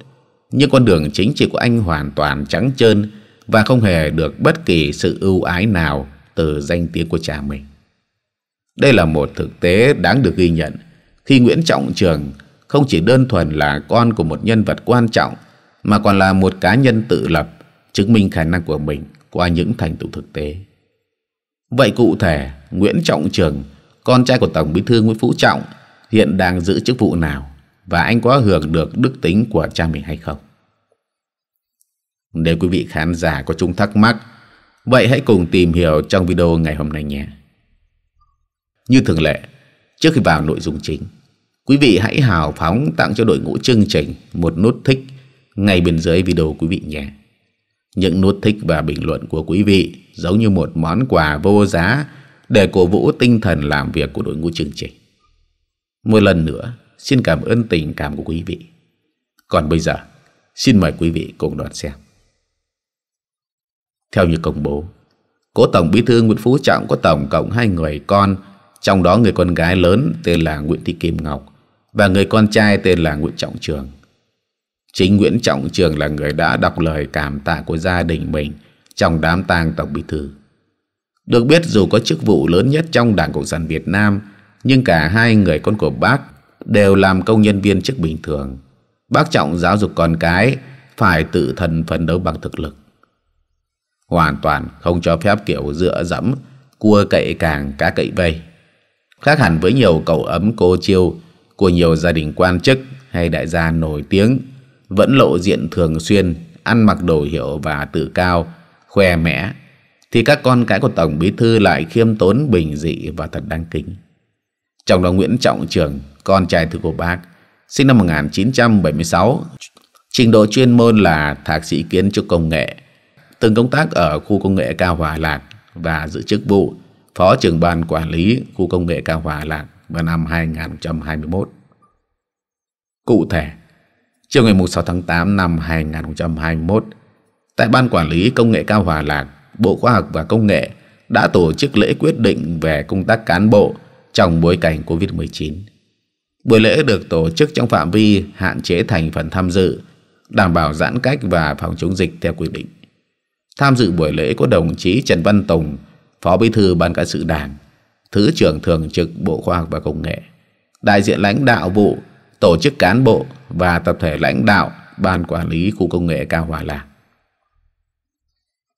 Speaker 1: nhưng con đường chính trị của anh hoàn toàn trắng trơn và không hề được bất kỳ sự ưu ái nào từ danh tiếng của cha mình. Đây là một thực tế đáng được ghi nhận khi Nguyễn Trọng Trường không chỉ đơn thuần là con của một nhân vật quan trọng mà còn là một cá nhân tự lập chứng minh khả năng của mình qua những thành tựu thực tế. Vậy cụ thể, Nguyễn Trọng Trường, con trai của Tổng Bí thư Nguyễn Phú Trọng, hiện đang giữ chức vụ nào và anh có hưởng được đức tính của cha mình hay không? Nếu quý vị khán giả có chung thắc mắc, vậy hãy cùng tìm hiểu trong video ngày hôm nay nhé. Như thường lệ, trước khi vào nội dung chính, quý vị hãy hào phóng tặng cho đội ngũ chương trình một nút thích ngay bên dưới video quý vị nhé. Những nút thích và bình luận của quý vị giống như một món quà vô giá để cổ vũ tinh thần làm việc của đội ngũ chương trình. Một lần nữa, xin cảm ơn tình cảm của quý vị. Còn bây giờ, xin mời quý vị cùng đón xem. Theo như công bố, Cố Tổng Bí thư Nguyễn Phú Trọng có tổng cộng hai người con – trong đó người con gái lớn tên là Nguyễn Thị Kim Ngọc và người con trai tên là Nguyễn Trọng Trường. Chính Nguyễn Trọng Trường là người đã đọc lời cảm tạ của gia đình mình trong đám tang Tổng Bí Thư. Được biết dù có chức vụ lớn nhất trong Đảng Cộng sản Việt Nam, nhưng cả hai người con của bác đều làm công nhân viên chức bình thường. Bác Trọng giáo dục con cái phải tự thân phấn đấu bằng thực lực. Hoàn toàn không cho phép kiểu dựa dẫm, cua cậy càng cá cậy vây khác hẳn với nhiều cậu ấm cô chiêu của nhiều gia đình quan chức hay đại gia nổi tiếng vẫn lộ diện thường xuyên ăn mặc đồ hiệu và tự cao khoe mẽ thì các con cái của tổng bí thư lại khiêm tốn bình dị và thật đáng kính trong đó Nguyễn Trọng Trường con trai thứ của bác sinh năm 1976 trình độ chuyên môn là thạc sĩ kiến trúc công nghệ từng công tác ở khu công nghệ cao Hòa Lạc và giữ chức vụ Phó trưởng ban quản lý khu công nghệ cao Hòa Lạc vào năm 2021. Cụ thể, chiều ngày 6 tháng 8 năm 2021, tại Ban Quản lý Công nghệ cao Hòa Lạc, Bộ Khoa học và Công nghệ đã tổ chức lễ quyết định về công tác cán bộ trong bối cảnh COVID-19. Buổi lễ được tổ chức trong phạm vi hạn chế thành phần tham dự, đảm bảo giãn cách và phòng chống dịch theo quy định. Tham dự buổi lễ có đồng chí Trần Văn Tùng, Phó Bí thư Ban Cán sự Đảng, Thứ trưởng Thường trực Bộ Khoa học và Công nghệ, đại diện lãnh đạo vụ, tổ chức cán bộ và tập thể lãnh đạo Ban Quản lý Khu Công nghệ Cao Hòa Lạc.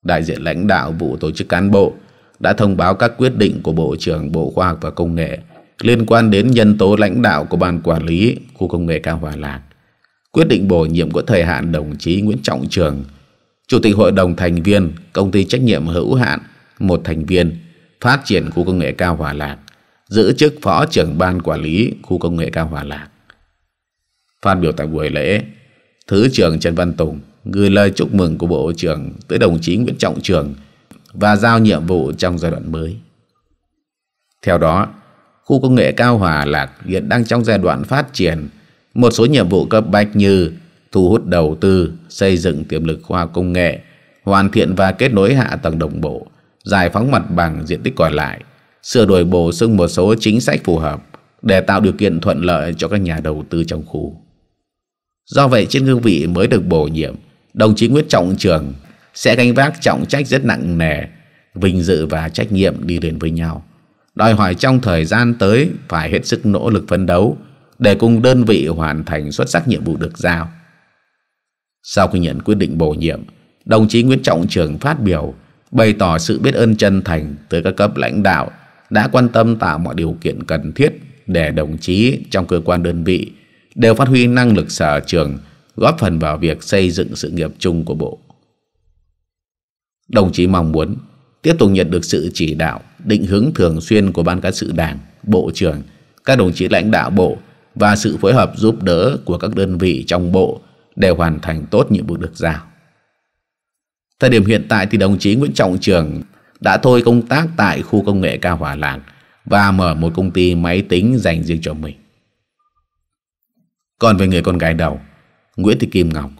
Speaker 1: Đại diện lãnh đạo vụ tổ chức cán bộ đã thông báo các quyết định của Bộ trưởng Bộ Khoa học và Công nghệ liên quan đến nhân tố lãnh đạo của Ban Quản lý Khu Công nghệ Cao Hòa Lạc. Quyết định bổ nhiệm của thời hạn đồng chí Nguyễn Trọng Trường, Chủ tịch Hội đồng Thành viên Công ty Trách nhiệm Hữu hạn một thành viên phát triển khu công nghệ cao Hòa Lạc, giữ chức phó trưởng ban quản lý khu công nghệ cao Hòa Lạc. Phát biểu tại buổi lễ, Thứ trưởng Trần Văn Tùng gửi lời chúc mừng của Bộ trưởng tới đồng chí Nguyễn Trọng Trường và giao nhiệm vụ trong giai đoạn mới. Theo đó, khu công nghệ cao Hòa Lạc hiện đang trong giai đoạn phát triển một số nhiệm vụ cấp bách như thu hút đầu tư, xây dựng tiềm lực khoa công nghệ, hoàn thiện và kết nối hạ tầng đồng bộ, giải phóng mặt bằng diện tích còn lại, sửa đổi bổ sung một số chính sách phù hợp để tạo điều kiện thuận lợi cho các nhà đầu tư trong khu. Do vậy trên cương vị mới được bổ nhiệm, đồng chí Nguyễn Trọng Trường sẽ gánh vác trọng trách rất nặng nề, vinh dự và trách nhiệm đi liền với nhau. Đòi hỏi trong thời gian tới phải hết sức nỗ lực phấn đấu để cùng đơn vị hoàn thành xuất sắc nhiệm vụ được giao. Sau khi nhận quyết định bổ nhiệm, đồng chí Nguyễn Trọng Trường phát biểu bày tỏ sự biết ơn chân thành tới các cấp lãnh đạo đã quan tâm tạo mọi điều kiện cần thiết để đồng chí trong cơ quan đơn vị đều phát huy năng lực sở trường, góp phần vào việc xây dựng sự nghiệp chung của Bộ. Đồng chí mong muốn tiếp tục nhận được sự chỉ đạo, định hướng thường xuyên của Ban Cán sự Đảng, Bộ trưởng, các đồng chí lãnh đạo Bộ và sự phối hợp giúp đỡ của các đơn vị trong Bộ để hoàn thành tốt nhiệm vụ được giao. Thời điểm hiện tại thì đồng chí Nguyễn Trọng Trường đã thôi công tác tại khu công nghệ cao Hòa Lạc và mở một công ty máy tính dành riêng cho mình. Còn về người con gái đầu, Nguyễn Thị Kim Ngọc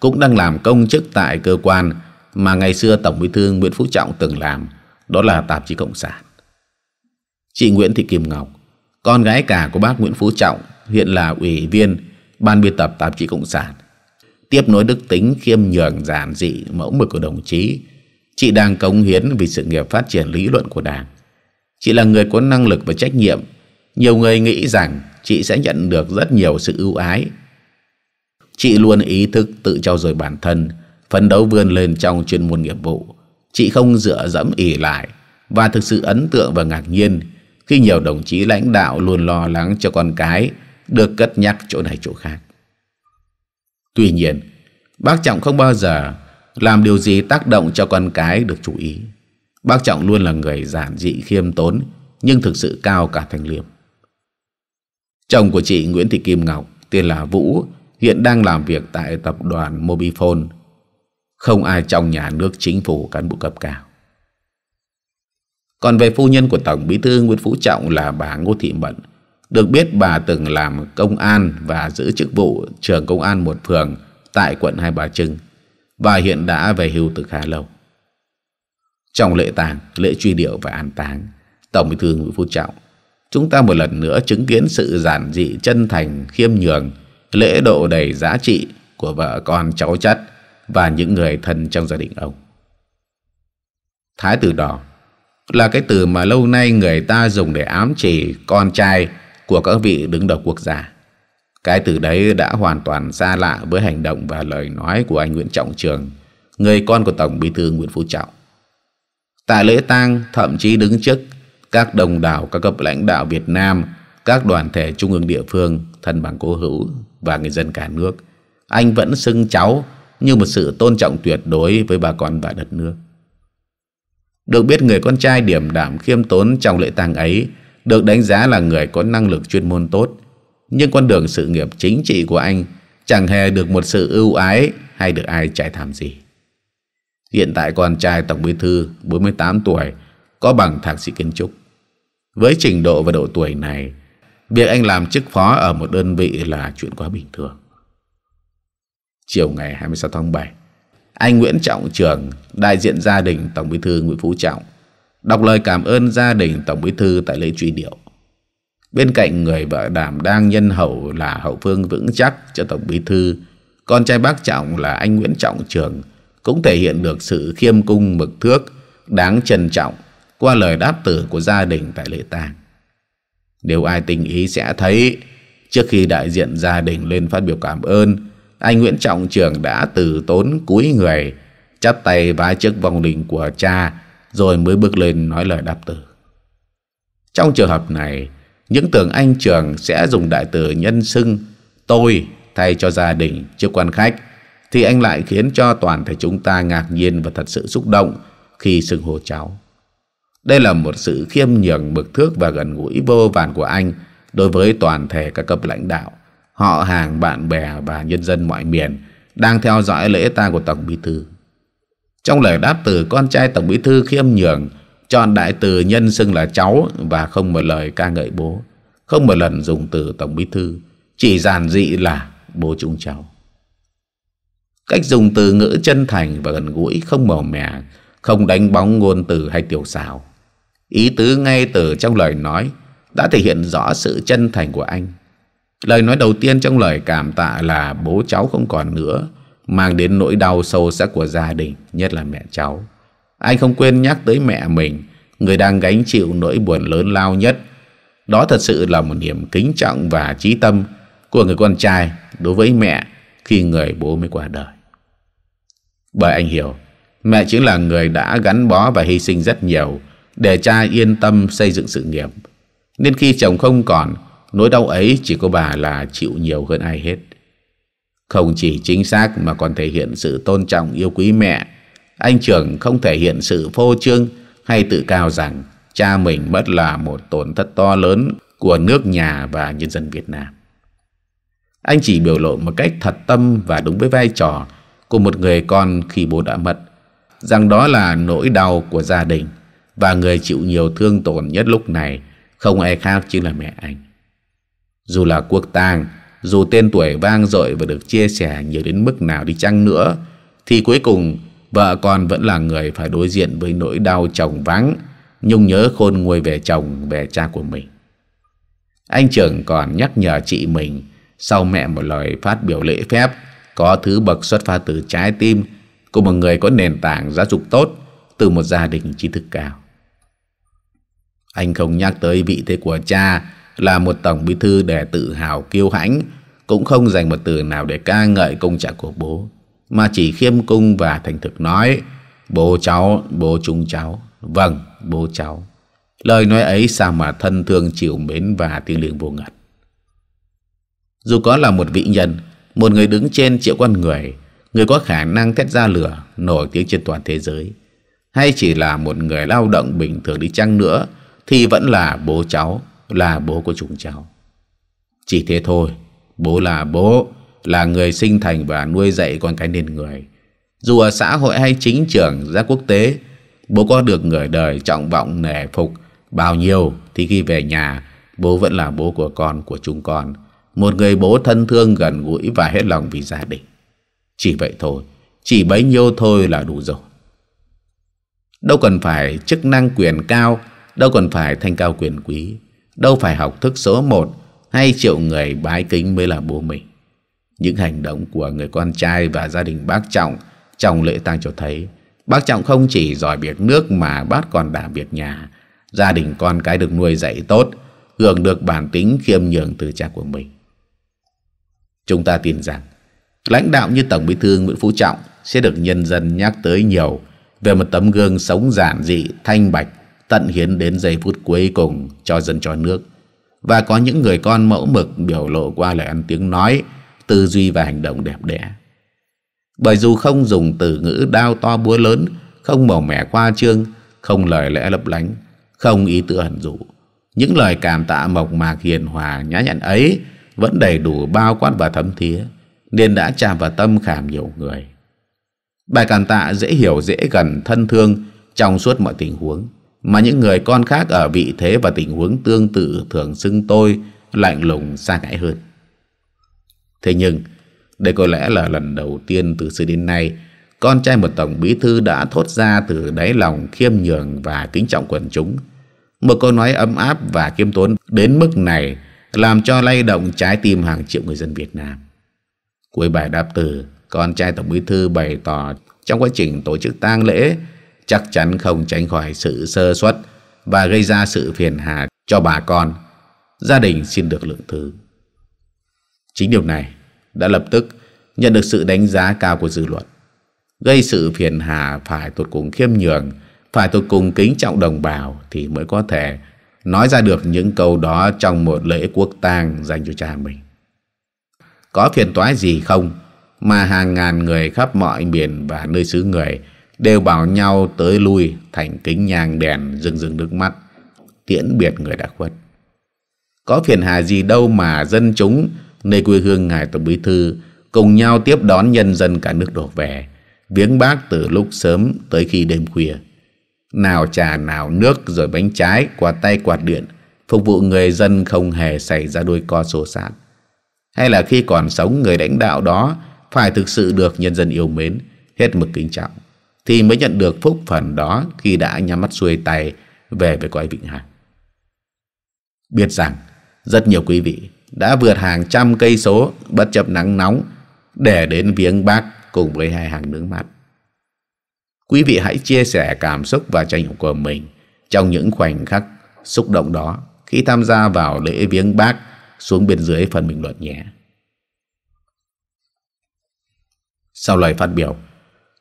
Speaker 1: cũng đang làm công chức tại cơ quan mà ngày xưa Tổng Bí thư Nguyễn Phú Trọng từng làm, đó là tạp chí Cộng sản. Chị Nguyễn Thị Kim Ngọc, con gái cả của bác Nguyễn Phú Trọng, hiện là ủy viên ban biên tập tạp chí Cộng sản tiếp nối đức tính khiêm nhường giản dị mẫu mực của đồng chí. Chị đang cống hiến vì sự nghiệp phát triển lý luận của Đảng. Chị là người có năng lực và trách nhiệm. Nhiều người nghĩ rằng chị sẽ nhận được rất nhiều sự ưu ái. Chị luôn ý thức tự trau dồi bản thân, phấn đấu vươn lên trong chuyên môn nghiệp vụ. Chị không dựa dẫm ỉ lại và thực sự ấn tượng và ngạc nhiên khi nhiều đồng chí lãnh đạo luôn lo lắng cho con cái được cất nhắc chỗ này chỗ khác. Tuy nhiên, bác Trọng không bao giờ làm điều gì tác động cho con cái được chú ý. Bác Trọng luôn là người giản dị khiêm tốn nhưng thực sự cao cả thành liêm. Chồng của chị Nguyễn Thị Kim Ngọc tên là Vũ hiện đang làm việc tại tập đoàn Mobifone. Không ai trong nhà nước chính phủ cán bộ cấp cao. Còn về phu nhân của Tổng Bí thư Nguyễn Phú Trọng là bà Ngô Thị Mận được biết bà từng làm công an và giữ chức vụ trưởng công an một phường tại quận Hai Bà Trưng và hiện đã về hưu từ khá lâu. Trong lễ tang, lễ truy điệu và an táng, Tổng Bí thư Nguyễn Phú Trọng, chúng ta một lần nữa chứng kiến sự giản dị chân thành khiêm nhường, lễ độ đầy giá trị của vợ con cháu chất và những người thân trong gia đình ông. Thái tử đỏ là cái từ mà lâu nay người ta dùng để ám chỉ con trai của các vị đứng đầu quốc gia. Cái từ đấy đã hoàn toàn xa lạ với hành động và lời nói của anh Nguyễn Trọng Trường, người con của Tổng Bí thư Nguyễn Phú Trọng. Tại lễ tang, thậm chí đứng trước các đồng đảo các cấp lãnh đạo Việt Nam, các đoàn thể trung ương địa phương, thân bằng cố hữu và người dân cả nước, anh vẫn xưng cháu như một sự tôn trọng tuyệt đối với bà con và đất nước. Được biết người con trai điểm đảm khiêm tốn trong lễ tang ấy được đánh giá là người có năng lực chuyên môn tốt. Nhưng con đường sự nghiệp chính trị của anh chẳng hề được một sự ưu ái hay được ai trải thảm gì. Hiện tại con trai Tổng Bí Thư 48 tuổi có bằng thạc sĩ kiến trúc. Với trình độ và độ tuổi này, việc anh làm chức phó ở một đơn vị là chuyện quá bình thường. Chiều ngày 26 tháng 7, anh Nguyễn Trọng Trường, đại diện gia đình Tổng Bí Thư Nguyễn Phú Trọng đọc lời cảm ơn gia đình Tổng Bí Thư tại lễ truy điệu. Bên cạnh người vợ đảm đang nhân hậu là hậu phương vững chắc cho Tổng Bí Thư, con trai bác Trọng là anh Nguyễn Trọng Trường cũng thể hiện được sự khiêm cung mực thước, đáng trân trọng qua lời đáp tử của gia đình tại lễ tang. Nếu ai tình ý sẽ thấy, trước khi đại diện gia đình lên phát biểu cảm ơn, anh Nguyễn Trọng Trường đã từ tốn cúi người, chắp tay vái trước vòng đình của cha rồi mới bước lên nói lời đáp từ. Trong trường hợp này, những tưởng anh trường sẽ dùng đại từ nhân xưng tôi thay cho gia đình trước quan khách thì anh lại khiến cho toàn thể chúng ta ngạc nhiên và thật sự xúc động khi xưng hô cháu. Đây là một sự khiêm nhường mực thước và gần gũi vô vàn của anh đối với toàn thể các cấp lãnh đạo, họ hàng, bạn bè và nhân dân mọi miền đang theo dõi lễ tang của Tổng Bí Thư. Trong lời đáp từ con trai Tổng Bí Thư khiêm nhường, cho đại từ nhân xưng là cháu và không một lời ca ngợi bố, không một lần dùng từ Tổng Bí Thư, chỉ giản dị là bố chúng cháu. Cách dùng từ ngữ chân thành và gần gũi không màu mè, không đánh bóng ngôn từ hay tiểu xảo. Ý tứ ngay từ trong lời nói đã thể hiện rõ sự chân thành của anh. Lời nói đầu tiên trong lời cảm tạ là bố cháu không còn nữa mang đến nỗi đau sâu sắc của gia đình, nhất là mẹ cháu. Anh không quên nhắc tới mẹ mình, người đang gánh chịu nỗi buồn lớn lao nhất. Đó thật sự là một niềm kính trọng và trí tâm của người con trai đối với mẹ khi người bố mới qua đời. Bởi anh hiểu, mẹ chính là người đã gắn bó và hy sinh rất nhiều để cha yên tâm xây dựng sự nghiệp. Nên khi chồng không còn, nỗi đau ấy chỉ có bà là chịu nhiều hơn ai hết. Không chỉ chính xác mà còn thể hiện sự tôn trọng yêu quý mẹ. Anh trưởng không thể hiện sự phô trương hay tự cao rằng cha mình mất là một tổn thất to lớn của nước nhà và nhân dân Việt Nam. Anh chỉ biểu lộ một cách thật tâm và đúng với vai trò của một người con khi bố đã mất, rằng đó là nỗi đau của gia đình và người chịu nhiều thương tổn nhất lúc này không ai khác chính là mẹ anh. Dù là quốc tang, dù tên tuổi vang dội và được chia sẻ nhiều đến mức nào đi chăng nữa, thì cuối cùng vợ con vẫn là người phải đối diện với nỗi đau chồng vắng, nhung nhớ khôn nguôi về chồng, về cha của mình. Anh trưởng còn nhắc nhở chị mình sau mẹ một lời phát biểu lễ phép có thứ bậc xuất phát từ trái tim của một người có nền tảng giáo dục tốt từ một gia đình trí thức cao. Anh không nhắc tới vị thế của cha là một tổng bí thư để tự hào kiêu hãnh cũng không dành một từ nào để ca ngợi công trạng của bố mà chỉ khiêm cung và thành thực nói bố cháu bố chúng cháu vâng bố cháu lời nói ấy sao mà thân thương chịu mến và thiêng liêng vô ngật dù có là một vị nhân một người đứng trên triệu con người người có khả năng thét ra lửa nổi tiếng trên toàn thế giới hay chỉ là một người lao động bình thường đi chăng nữa thì vẫn là bố cháu là bố của chúng cháu. Chỉ thế thôi, bố là bố, là người sinh thành và nuôi dạy con cái nên người. Dù ở xã hội hay chính trường ra quốc tế, bố có được người đời trọng vọng nể phục bao nhiêu thì khi về nhà, bố vẫn là bố của con, của chúng con. Một người bố thân thương gần gũi và hết lòng vì gia đình. Chỉ vậy thôi, chỉ bấy nhiêu thôi là đủ rồi. Đâu cần phải chức năng quyền cao, đâu cần phải thanh cao quyền quý đâu phải học thức số 1 hay triệu người bái kính mới là bố mình. Những hành động của người con trai và gia đình bác Trọng trong lễ tang cho thấy bác Trọng không chỉ giỏi việc nước mà bác còn đảm việc nhà. Gia đình con cái được nuôi dạy tốt, hưởng được bản tính khiêm nhường từ cha của mình. Chúng ta tin rằng lãnh đạo như Tổng Bí thư Nguyễn Phú Trọng sẽ được nhân dân nhắc tới nhiều về một tấm gương sống giản dị, thanh bạch, tận hiến đến giây phút cuối cùng cho dân cho nước. Và có những người con mẫu mực biểu lộ qua lời ăn tiếng nói, tư duy và hành động đẹp đẽ. Bởi dù không dùng từ ngữ đao to búa lớn, không màu mẻ khoa trương, không lời lẽ lấp lánh, không ý tư hẳn dụ. Những lời cảm tạ mộc mạc hiền hòa nhã nhặn ấy vẫn đầy đủ bao quát và thấm thía, nên đã chạm vào tâm khảm nhiều người. Bài cảm tạ dễ hiểu dễ gần thân thương trong suốt mọi tình huống mà những người con khác ở vị thế và tình huống tương tự thường xưng tôi lạnh lùng xa ngãi hơn. Thế nhưng, đây có lẽ là lần đầu tiên từ xưa đến nay, con trai một tổng bí thư đã thốt ra từ đáy lòng khiêm nhường và kính trọng quần chúng. Một câu nói ấm áp và khiêm tốn đến mức này làm cho lay động trái tim hàng triệu người dân Việt Nam. Cuối bài đáp từ, con trai tổng bí thư bày tỏ trong quá trình tổ chức tang lễ chắc chắn không tránh khỏi sự sơ suất và gây ra sự phiền hà cho bà con. Gia đình xin được lượng thứ. Chính điều này đã lập tức nhận được sự đánh giá cao của dư luận, gây sự phiền hà phải tột cùng khiêm nhường, phải tột cùng kính trọng đồng bào thì mới có thể nói ra được những câu đó trong một lễ quốc tang dành cho cha mình. Có phiền toái gì không mà hàng ngàn người khắp mọi miền và nơi xứ người đều bảo nhau tới lui thành kính nhang đèn rưng rưng nước mắt tiễn biệt người đã khuất có phiền hà gì đâu mà dân chúng nơi quê hương ngài tổng bí thư cùng nhau tiếp đón nhân dân cả nước đổ về viếng bác từ lúc sớm tới khi đêm khuya nào trà nào nước rồi bánh trái qua tay quạt điện phục vụ người dân không hề xảy ra đôi co xô xát hay là khi còn sống người lãnh đạo đó phải thực sự được nhân dân yêu mến hết mực kính trọng thì mới nhận được phúc phần đó khi đã nhắm mắt xuôi tay về với cõi vịnh hằng. Biết rằng rất nhiều quý vị đã vượt hàng trăm cây số bất chấp nắng nóng để đến viếng bác cùng với hai hàng nước mắt. Quý vị hãy chia sẻ cảm xúc và trải nghiệm của mình trong những khoảnh khắc xúc động đó khi tham gia vào lễ viếng bác xuống bên dưới phần bình luận nhé. Sau lời phát biểu,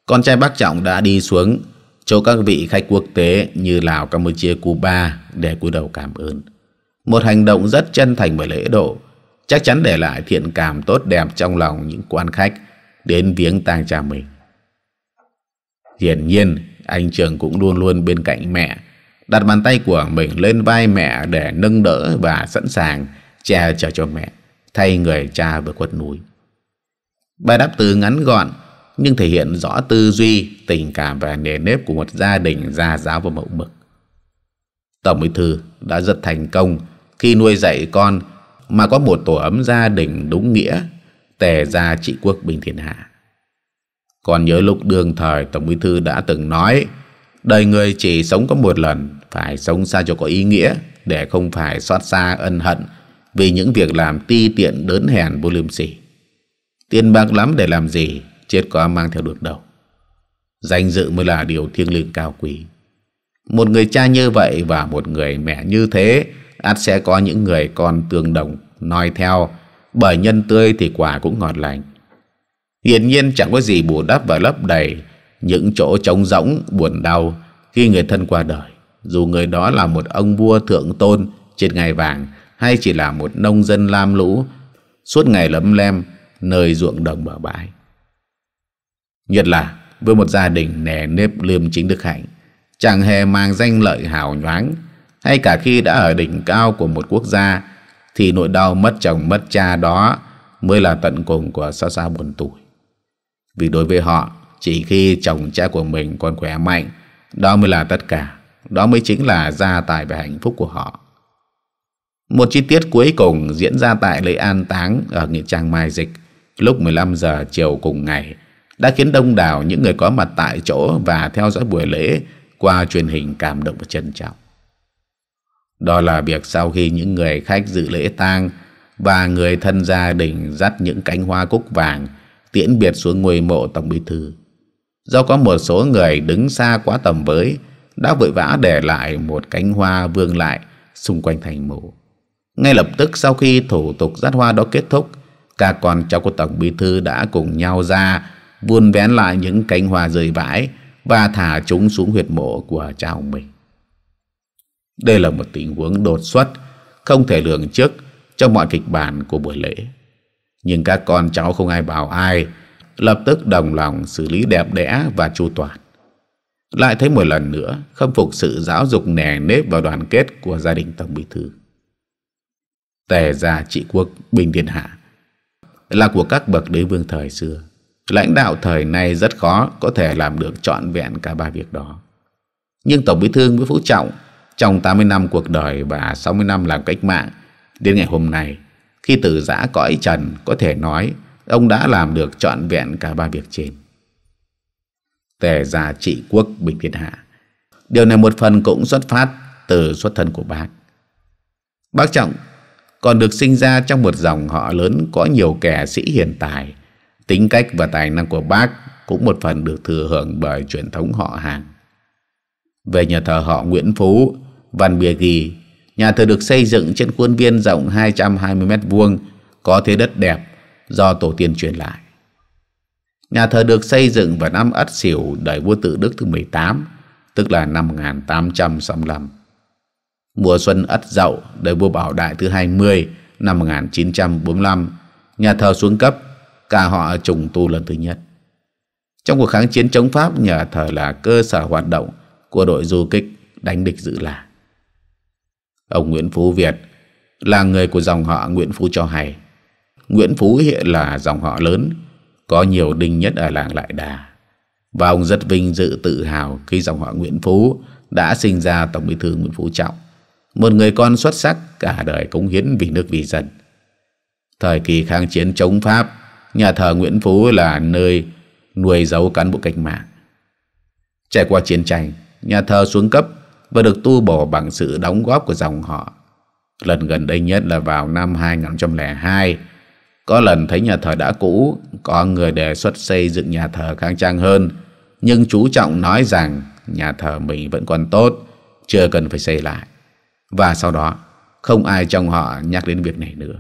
Speaker 1: con trai bác Trọng đã đi xuống chỗ các vị khách quốc tế như Lào, Campuchia, Cuba để cúi đầu cảm ơn. Một hành động rất chân thành và lễ độ, chắc chắn để lại thiện cảm tốt đẹp trong lòng những quan khách đến viếng tang cha mình. Hiển nhiên, anh Trường cũng luôn luôn bên cạnh mẹ, đặt bàn tay của mình lên vai mẹ để nâng đỡ và sẵn sàng che chở cho mẹ, thay người cha vừa quất núi. Bài đáp từ ngắn gọn, nhưng thể hiện rõ tư duy, tình cảm và nề nếp của một gia đình gia giáo và mẫu mực. Tổng bí thư đã rất thành công khi nuôi dạy con mà có một tổ ấm gia đình đúng nghĩa, tề gia trị quốc bình thiên hạ. Còn nhớ lúc đương thời Tổng bí thư đã từng nói, đời người chỉ sống có một lần, phải sống sao cho có ý nghĩa để không phải xót xa ân hận vì những việc làm ti tiện đớn hèn vô liêm sỉ. Tiền bạc lắm để làm gì chết có mang theo được đâu. Danh dự mới là điều thiêng liêng cao quý. Một người cha như vậy và một người mẹ như thế, ắt sẽ có những người con tương đồng noi theo, bởi nhân tươi thì quả cũng ngọt lành. Hiển nhiên chẳng có gì bù đắp và lấp đầy những chỗ trống rỗng buồn đau khi người thân qua đời. Dù người đó là một ông vua thượng tôn trên ngai vàng hay chỉ là một nông dân lam lũ suốt ngày lấm lem nơi ruộng đồng bờ bãi nhất là với một gia đình nề nếp liêm chính đức hạnh, chẳng hề mang danh lợi hào nhoáng, hay cả khi đã ở đỉnh cao của một quốc gia, thì nỗi đau mất chồng mất cha đó mới là tận cùng của xa xa buồn tuổi. Vì đối với họ, chỉ khi chồng cha của mình còn khỏe mạnh, đó mới là tất cả, đó mới chính là gia tài và hạnh phúc của họ. Một chi tiết cuối cùng diễn ra tại lễ an táng ở Nghĩa Trang Mai Dịch lúc 15 giờ chiều cùng ngày, đã khiến đông đảo những người có mặt tại chỗ và theo dõi buổi lễ qua truyền hình cảm động và trân trọng. Đó là việc sau khi những người khách dự lễ tang và người thân gia đình dắt những cánh hoa cúc vàng tiễn biệt xuống ngôi mộ Tổng Bí Thư. Do có một số người đứng xa quá tầm với, đã vội vã để lại một cánh hoa vương lại xung quanh thành mộ. Ngay lập tức sau khi thủ tục dắt hoa đó kết thúc, cả con cháu của Tổng Bí Thư đã cùng nhau ra vuôn vén lại những cánh hoa rơi vãi và thả chúng xuống huyệt mộ của cha ông mình. Đây là một tình huống đột xuất, không thể lường trước trong mọi kịch bản của buổi lễ. Nhưng các con cháu không ai bảo ai, lập tức đồng lòng xử lý đẹp đẽ và chu toàn. Lại thấy một lần nữa khâm phục sự giáo dục nề nếp và đoàn kết của gia đình Tổng Bí Thư. Tề gia trị quốc Bình Thiên Hạ là của các bậc đế vương thời xưa. Lãnh đạo thời nay rất khó có thể làm được trọn vẹn cả ba việc đó. Nhưng Tổng Bí thư Nguyễn Phú Trọng trong 80 năm cuộc đời và 60 năm làm cách mạng đến ngày hôm nay khi từ giã cõi trần có thể nói ông đã làm được trọn vẹn cả ba việc trên. Tề gia trị quốc bình thiên hạ. Điều này một phần cũng xuất phát từ xuất thân của bác. Bác Trọng còn được sinh ra trong một dòng họ lớn có nhiều kẻ sĩ hiền tài Tính cách và tài năng của bác cũng một phần được thừa hưởng bởi truyền thống họ hàng. Về nhà thờ họ Nguyễn Phú, Văn Bìa Ghi, nhà thờ được xây dựng trên khuôn viên rộng 220m2, có thế đất đẹp do tổ tiên truyền lại. Nhà thờ được xây dựng vào năm Ất Sửu đời vua tự Đức thứ 18, tức là năm 1865. Mùa xuân Ất Dậu đời vua Bảo Đại thứ 20 năm 1945, nhà thờ xuống cấp cả họ trùng tu lần thứ nhất. Trong cuộc kháng chiến chống Pháp, nhà thờ là cơ sở hoạt động của đội du kích đánh địch dự là. Ông Nguyễn Phú Việt là người của dòng họ Nguyễn Phú cho hay. Nguyễn Phú hiện là dòng họ lớn, có nhiều đinh nhất ở làng Lại Đà. Và ông rất vinh dự tự hào khi dòng họ Nguyễn Phú đã sinh ra Tổng bí thư Nguyễn Phú Trọng, một người con xuất sắc cả đời cống hiến vì nước vì dân. Thời kỳ kháng chiến chống Pháp nhà thờ Nguyễn Phú là nơi nuôi giấu cán bộ cách mạng. Trải qua chiến tranh, nhà thờ xuống cấp và được tu bổ bằng sự đóng góp của dòng họ. Lần gần đây nhất là vào năm 2002, có lần thấy nhà thờ đã cũ, có người đề xuất xây dựng nhà thờ khang trang hơn, nhưng chú Trọng nói rằng nhà thờ mình vẫn còn tốt, chưa cần phải xây lại. Và sau đó, không ai trong họ nhắc đến việc này nữa.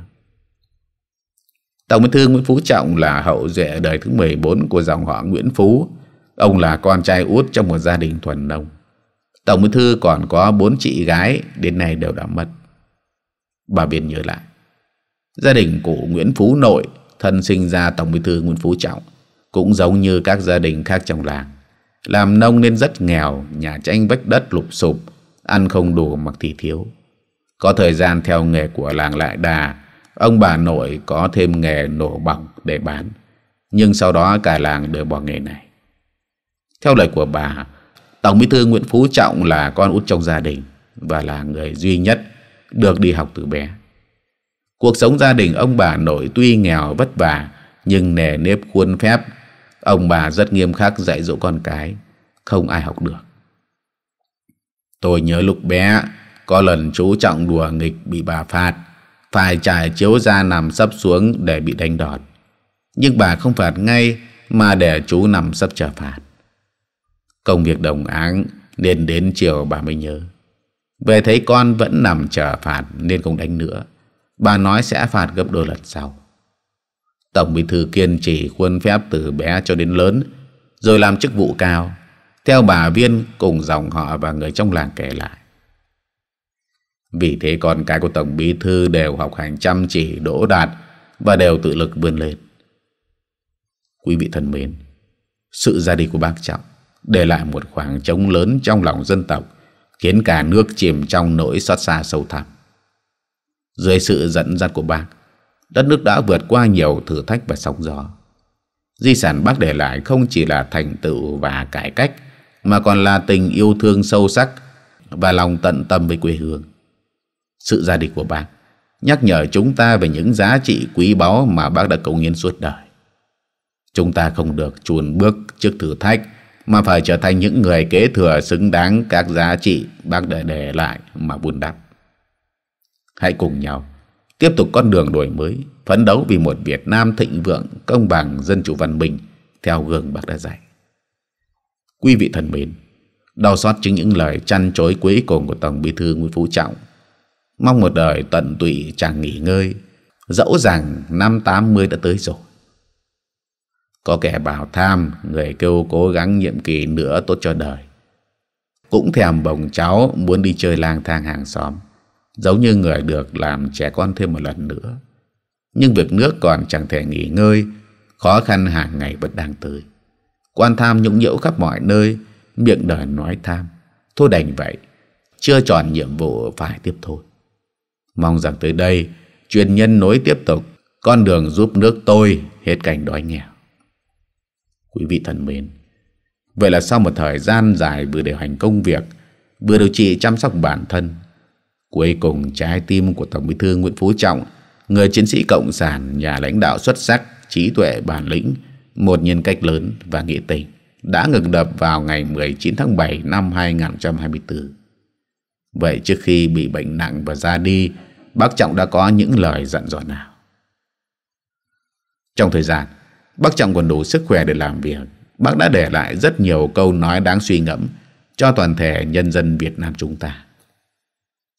Speaker 1: Tổng bí thư Nguyễn Phú Trọng là hậu duệ đời thứ 14 của dòng họ Nguyễn Phú. Ông là con trai út trong một gia đình thuần nông. Tổng bí thư còn có bốn chị gái đến nay đều đã mất. Bà Biên nhớ lại. Gia đình cụ Nguyễn Phú Nội thân sinh ra Tổng bí thư Nguyễn Phú Trọng cũng giống như các gia đình khác trong làng. Làm nông nên rất nghèo, nhà tranh vách đất lụp sụp, ăn không đủ mặc thì thiếu. Có thời gian theo nghề của làng lại đà, Ông bà nội có thêm nghề nổ bọc để bán Nhưng sau đó cả làng đều bỏ nghề này Theo lời của bà Tổng bí thư Nguyễn Phú Trọng là con út trong gia đình Và là người duy nhất được đi học từ bé Cuộc sống gia đình ông bà nội tuy nghèo vất vả Nhưng nề nếp khuôn phép Ông bà rất nghiêm khắc dạy dỗ con cái Không ai học được Tôi nhớ lúc bé Có lần chú Trọng đùa nghịch bị bà phạt phải trải chiếu ra nằm sấp xuống để bị đánh đòn. Nhưng bà không phạt ngay mà để chú nằm sấp chờ phạt. Công việc đồng áng nên đến chiều bà mới nhớ. Về thấy con vẫn nằm chờ phạt nên không đánh nữa. Bà nói sẽ phạt gấp đôi lần sau. Tổng bí thư kiên trì khuôn phép từ bé cho đến lớn, rồi làm chức vụ cao. Theo bà Viên cùng dòng họ và người trong làng kể lại. Vì thế con cái của Tổng Bí Thư đều học hành chăm chỉ, đỗ đạt và đều tự lực vươn lên. Quý vị thân mến, sự ra đi của bác Trọng để lại một khoảng trống lớn trong lòng dân tộc, khiến cả nước chìm trong nỗi xót xa sâu thẳm. Dưới sự dẫn dắt của bác, đất nước đã vượt qua nhiều thử thách và sóng gió. Di sản bác để lại không chỉ là thành tựu và cải cách, mà còn là tình yêu thương sâu sắc và lòng tận tâm với quê hương sự ra đi của bác, nhắc nhở chúng ta về những giá trị quý báu mà bác đã cống hiến suốt đời. Chúng ta không được chuồn bước trước thử thách mà phải trở thành những người kế thừa xứng đáng các giá trị bác đã để lại mà vun đắp. Hãy cùng nhau tiếp tục con đường đổi mới, phấn đấu vì một Việt Nam thịnh vượng, công bằng, dân chủ văn minh theo gương bác đã dạy. Quý vị thân mến, đau xót chính những lời chăn chối cuối cùng của Tổng Bí thư Nguyễn Phú Trọng mong một đời tận tụy chẳng nghỉ ngơi dẫu rằng năm tám mươi đã tới rồi có kẻ bảo tham người kêu cố gắng nhiệm kỳ nữa tốt cho đời cũng thèm bồng cháu muốn đi chơi lang thang hàng xóm giống như người được làm trẻ con thêm một lần nữa nhưng việc nước còn chẳng thể nghỉ ngơi khó khăn hàng ngày vẫn đang tới quan tham nhũng nhiễu khắp mọi nơi miệng đời nói tham thôi đành vậy chưa tròn nhiệm vụ phải tiếp thôi Mong rằng tới đây, truyền nhân nối tiếp tục con đường giúp nước tôi hết cảnh đói nghèo. Quý vị thân mến, vậy là sau một thời gian dài vừa để hành công việc, vừa điều trị chăm sóc bản thân, cuối cùng trái tim của Tổng Bí thư Nguyễn Phú Trọng, người chiến sĩ cộng sản, nhà lãnh đạo xuất sắc, trí tuệ bản lĩnh, một nhân cách lớn và nghĩa tình, đã ngừng đập vào ngày 19 tháng 7 năm 2024. Vậy trước khi bị bệnh nặng và ra đi, bác Trọng đã có những lời dặn dò nào? Trong thời gian, bác Trọng còn đủ sức khỏe để làm việc. Bác đã để lại rất nhiều câu nói đáng suy ngẫm cho toàn thể nhân dân Việt Nam chúng ta.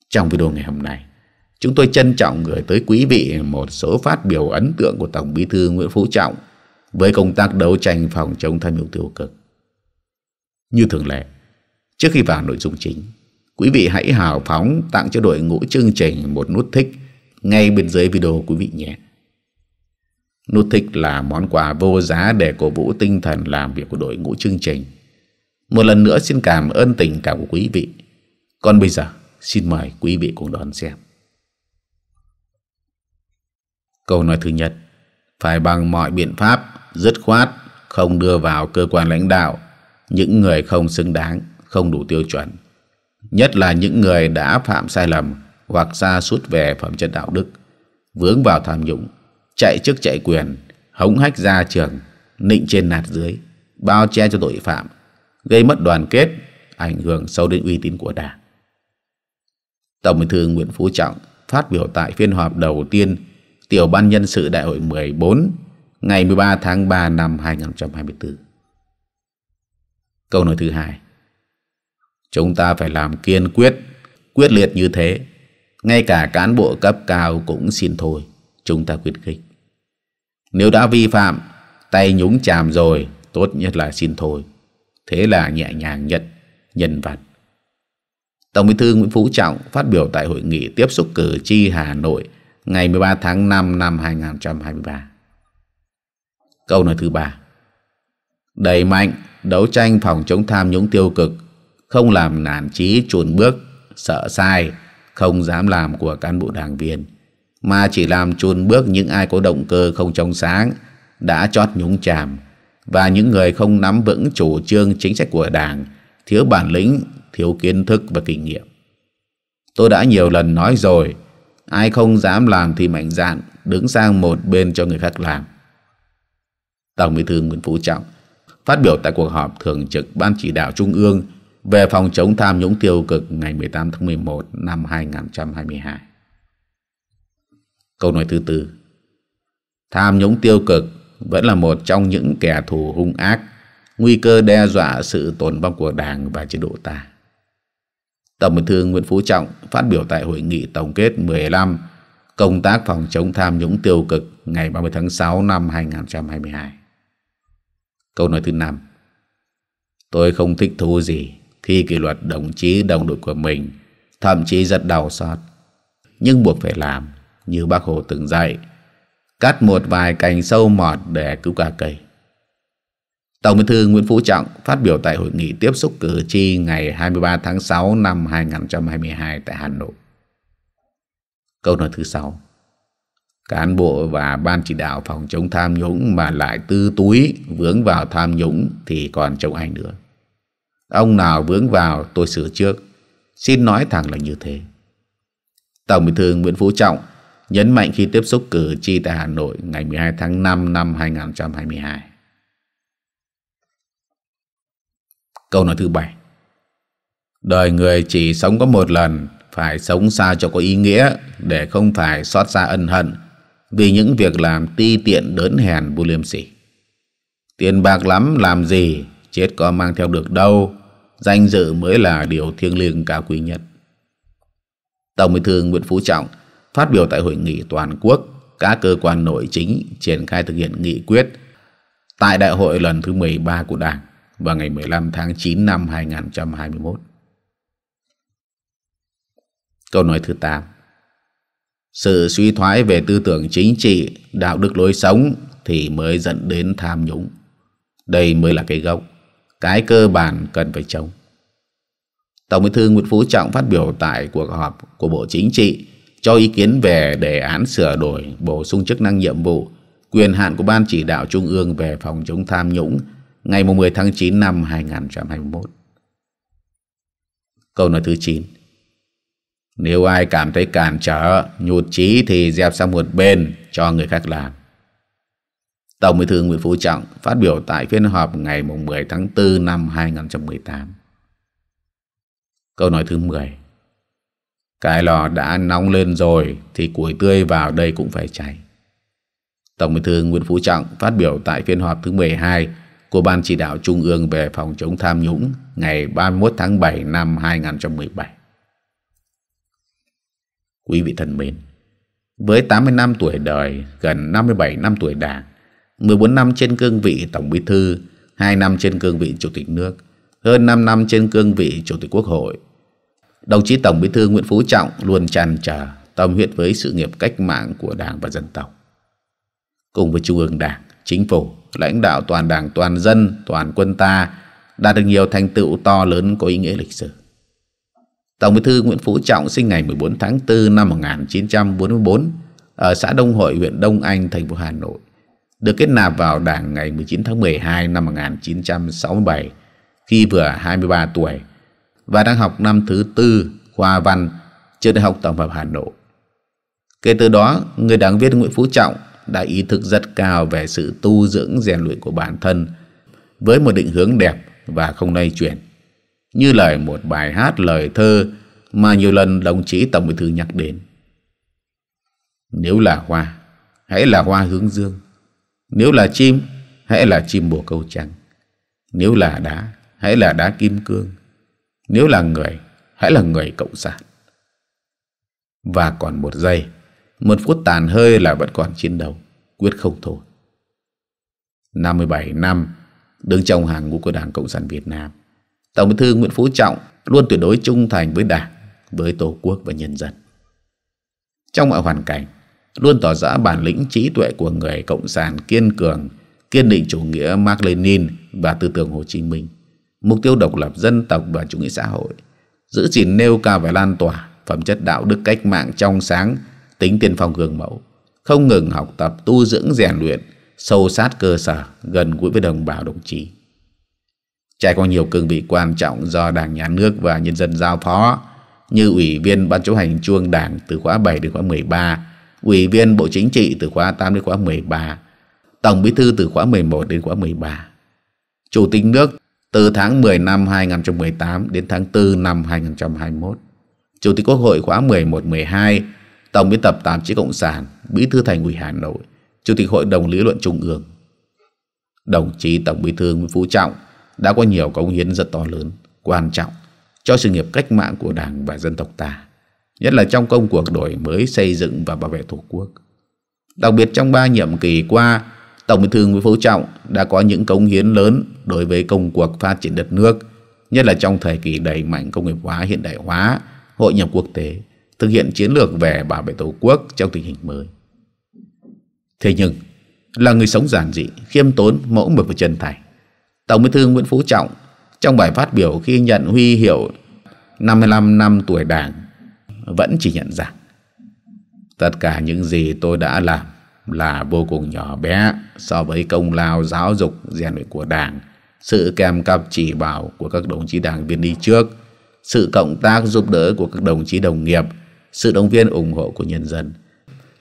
Speaker 1: Trong video ngày hôm nay, chúng tôi trân trọng gửi tới quý vị một số phát biểu ấn tượng của Tổng Bí thư Nguyễn Phú Trọng với công tác đấu tranh phòng chống tham nhũng tiêu cực. Như thường lệ, trước khi vào nội dung chính, Quý vị hãy hào phóng tặng cho đội ngũ chương trình một nút thích ngay bên dưới video quý vị nhé. Nút thích là món quà vô giá để cổ vũ tinh thần làm việc của đội ngũ chương trình. Một lần nữa xin cảm ơn tình cảm của quý vị. Còn bây giờ, xin mời quý vị cùng đón xem. Câu nói thứ nhất, phải bằng mọi biện pháp, dứt khoát, không đưa vào cơ quan lãnh đạo những người không xứng đáng, không đủ tiêu chuẩn nhất là những người đã phạm sai lầm hoặc xa suốt về phẩm chất đạo đức, vướng vào tham nhũng, chạy chức chạy quyền, hống hách ra trường, nịnh trên nạt dưới, bao che cho tội phạm, gây mất đoàn kết, ảnh hưởng sâu đến uy tín của Đảng. Tổng Bí thư Nguyễn Phú Trọng phát biểu tại phiên họp đầu tiên Tiểu ban nhân sự Đại hội 14 ngày 13 tháng 3 năm 2024. Câu nói thứ hai Chúng ta phải làm kiên quyết, quyết liệt như thế. Ngay cả cán bộ cấp cao cũng xin thôi, chúng ta khuyến khích. Nếu đã vi phạm, tay nhúng chàm rồi, tốt nhất là xin thôi. Thế là nhẹ nhàng nhận, nhân vật. Tổng bí thư Nguyễn Phú Trọng phát biểu tại hội nghị tiếp xúc cử tri Hà Nội ngày 13 tháng 5 năm 2023. Câu nói thứ ba Đẩy mạnh đấu tranh phòng chống tham nhũng tiêu cực không làm nản trí chuồn bước, sợ sai, không dám làm của cán bộ đảng viên, mà chỉ làm chuồn bước những ai có động cơ không trong sáng, đã chót nhúng chàm, và những người không nắm vững chủ trương chính sách của đảng, thiếu bản lĩnh, thiếu kiến thức và kinh nghiệm. Tôi đã nhiều lần nói rồi, ai không dám làm thì mạnh dạn đứng sang một bên cho người khác làm. Tổng Bí thư Nguyễn Phú Trọng phát biểu tại cuộc họp thường trực Ban chỉ đạo Trung ương về phòng chống tham nhũng tiêu cực ngày 18 tháng 11 năm 2022. Câu nói thứ tư Tham nhũng tiêu cực vẫn là một trong những kẻ thù hung ác, nguy cơ đe dọa sự tồn vong của Đảng và chế độ ta. Tổng Bí thư Nguyễn Phú Trọng phát biểu tại hội nghị tổng kết 15 công tác phòng chống tham nhũng tiêu cực ngày 30 tháng 6 năm 2022. Câu nói thứ năm Tôi không thích thú gì khi kỷ luật đồng chí đồng đội của mình, thậm chí rất đau xót. Nhưng buộc phải làm, như bác Hồ từng dạy, cắt một vài cành sâu mọt để cứu cả cây. Tổng bí thư Nguyễn Phú Trọng phát biểu tại hội nghị tiếp xúc cử tri ngày 23 tháng 6 năm 2022 tại Hà Nội. Câu nói thứ sáu Cán bộ và ban chỉ đạo phòng chống tham nhũng mà lại tư túi vướng vào tham nhũng thì còn chống ai nữa. Ông nào vướng vào tôi sửa trước Xin nói thẳng là như thế Tổng bí thư Nguyễn Phú Trọng nhấn mạnh khi tiếp xúc cử tri tại Hà Nội ngày 12 tháng 5 năm 2022. Câu nói thứ bảy Đời người chỉ sống có một lần, phải sống sao cho có ý nghĩa để không phải xót xa ân hận vì những việc làm ti tiện đớn hèn vô liêm sỉ. Tiền bạc lắm làm gì, chết có mang theo được đâu, danh dự mới là điều thiêng liêng cao quý nhất. Tổng bí thư Nguyễn Phú Trọng phát biểu tại hội nghị toàn quốc các cơ quan nội chính triển khai thực hiện nghị quyết tại đại hội lần thứ 13 của Đảng vào ngày 15 tháng 9 năm 2021. Câu nói thứ 8 Sự suy thoái về tư tưởng chính trị, đạo đức lối sống thì mới dẫn đến tham nhũng. Đây mới là cái gốc cái cơ bản cần phải chống. Tổng bí thư Nguyễn Phú Trọng phát biểu tại cuộc họp của Bộ Chính trị cho ý kiến về đề án sửa đổi bổ sung chức năng nhiệm vụ, quyền hạn của Ban chỉ đạo Trung ương về phòng chống tham nhũng ngày 10 tháng 9 năm 2021. Câu nói thứ 9 Nếu ai cảm thấy cản trở, nhụt chí thì dẹp sang một bên cho người khác làm. Tổng Bí thư Nguyễn Phú Trọng phát biểu tại phiên họp ngày 10 tháng 4 năm 2018. Câu nói thứ 10 Cái lò đã nóng lên rồi thì củi tươi vào đây cũng phải cháy. Tổng Bí thư Nguyễn Phú Trọng phát biểu tại phiên họp thứ 12 của Ban chỉ đạo Trung ương về phòng chống tham nhũng ngày 31 tháng 7 năm 2017. Quý vị thân mến, với 80 năm tuổi đời, gần 57 năm tuổi đảng, 14 năm trên cương vị Tổng Bí Thư, 2 năm trên cương vị Chủ tịch nước, hơn 5 năm trên cương vị Chủ tịch Quốc hội. Đồng chí Tổng Bí Thư Nguyễn Phú Trọng luôn tràn trở tâm huyết với sự nghiệp cách mạng của Đảng và dân tộc. Cùng với Trung ương Đảng, Chính phủ, lãnh đạo toàn Đảng, toàn dân, toàn quân ta đạt được nhiều thành tựu to lớn có ý nghĩa lịch sử. Tổng Bí thư Nguyễn Phú Trọng sinh ngày 14 tháng 4 năm 1944 ở xã Đông Hội, huyện Đông Anh, thành phố Hà Nội được kết nạp vào Đảng ngày 19 tháng 12 năm 1967 khi vừa 23 tuổi và đang học năm thứ tư khoa văn trường Đại học Tổng hợp Hà Nội. Kể từ đó, người đảng viên Nguyễn Phú Trọng đã ý thức rất cao về sự tu dưỡng rèn luyện của bản thân với một định hướng đẹp và không lay chuyển. Như lời một bài hát lời thơ mà nhiều lần đồng chí Tổng Bí thư nhắc đến. Nếu là hoa, hãy là hoa hướng dương nếu là chim, hãy là chim bồ câu trắng. Nếu là đá, hãy là đá kim cương. Nếu là người, hãy là người cộng sản. Và còn một giây, một phút tàn hơi là vẫn còn chiến đấu, quyết không thôi. 57 năm, đứng trong hàng ngũ của Đảng Cộng sản Việt Nam, Tổng bí thư Nguyễn Phú Trọng luôn tuyệt đối trung thành với Đảng, với Tổ quốc và nhân dân. Trong mọi hoàn cảnh, luôn tỏ rõ bản lĩnh trí tuệ của người cộng sản kiên cường, kiên định chủ nghĩa Mark Lenin và tư tưởng Hồ Chí Minh, mục tiêu độc lập dân tộc và chủ nghĩa xã hội, giữ gìn nêu cao và lan tỏa phẩm chất đạo đức cách mạng trong sáng, tính tiên phong gương mẫu, không ngừng học tập tu dưỡng rèn luyện, sâu sát cơ sở, gần gũi với đồng bào đồng chí. Trải qua nhiều cương vị quan trọng do Đảng Nhà nước và nhân dân giao phó, như Ủy viên Ban chấp hành Chuông Đảng từ khóa 7 đến khóa 13, Ủy viên Bộ Chính trị từ khóa 8 đến khóa 13, Tổng Bí thư từ khóa 11 đến khóa 13, Chủ tịch nước từ tháng 10 năm 2018 đến tháng 4 năm 2021, Chủ tịch Quốc hội khóa 11-12, Tổng biên tập Tạp chí Cộng sản, Bí thư Thành ủy Hà Nội, Chủ tịch Hội đồng Lý luận Trung ương. Đồng chí Tổng Bí thư Nguyễn Phú Trọng đã có nhiều công hiến rất to lớn, quan trọng cho sự nghiệp cách mạng của Đảng và dân tộc ta nhất là trong công cuộc đổi mới xây dựng và bảo vệ Tổ quốc. Đặc biệt trong ba nhiệm kỳ qua, Tổng Bí thư Nguyễn Phú Trọng đã có những cống hiến lớn đối với công cuộc phát triển đất nước, nhất là trong thời kỳ đẩy mạnh công nghiệp hóa hiện đại hóa, hội nhập quốc tế, thực hiện chiến lược về bảo vệ Tổ quốc trong tình hình mới. Thế nhưng, là người sống giản dị, khiêm tốn, mẫu mực và chân thành. Tổng Bí thư Nguyễn Phú Trọng trong bài phát biểu khi nhận huy hiệu 55 năm tuổi Đảng vẫn chỉ nhận ra Tất cả những gì tôi đã làm là vô cùng nhỏ bé so với công lao giáo dục rèn luyện của Đảng, sự kèm cặp chỉ bảo của các đồng chí đảng viên đi trước, sự cộng tác giúp đỡ của các đồng chí đồng nghiệp, sự động viên ủng hộ của nhân dân,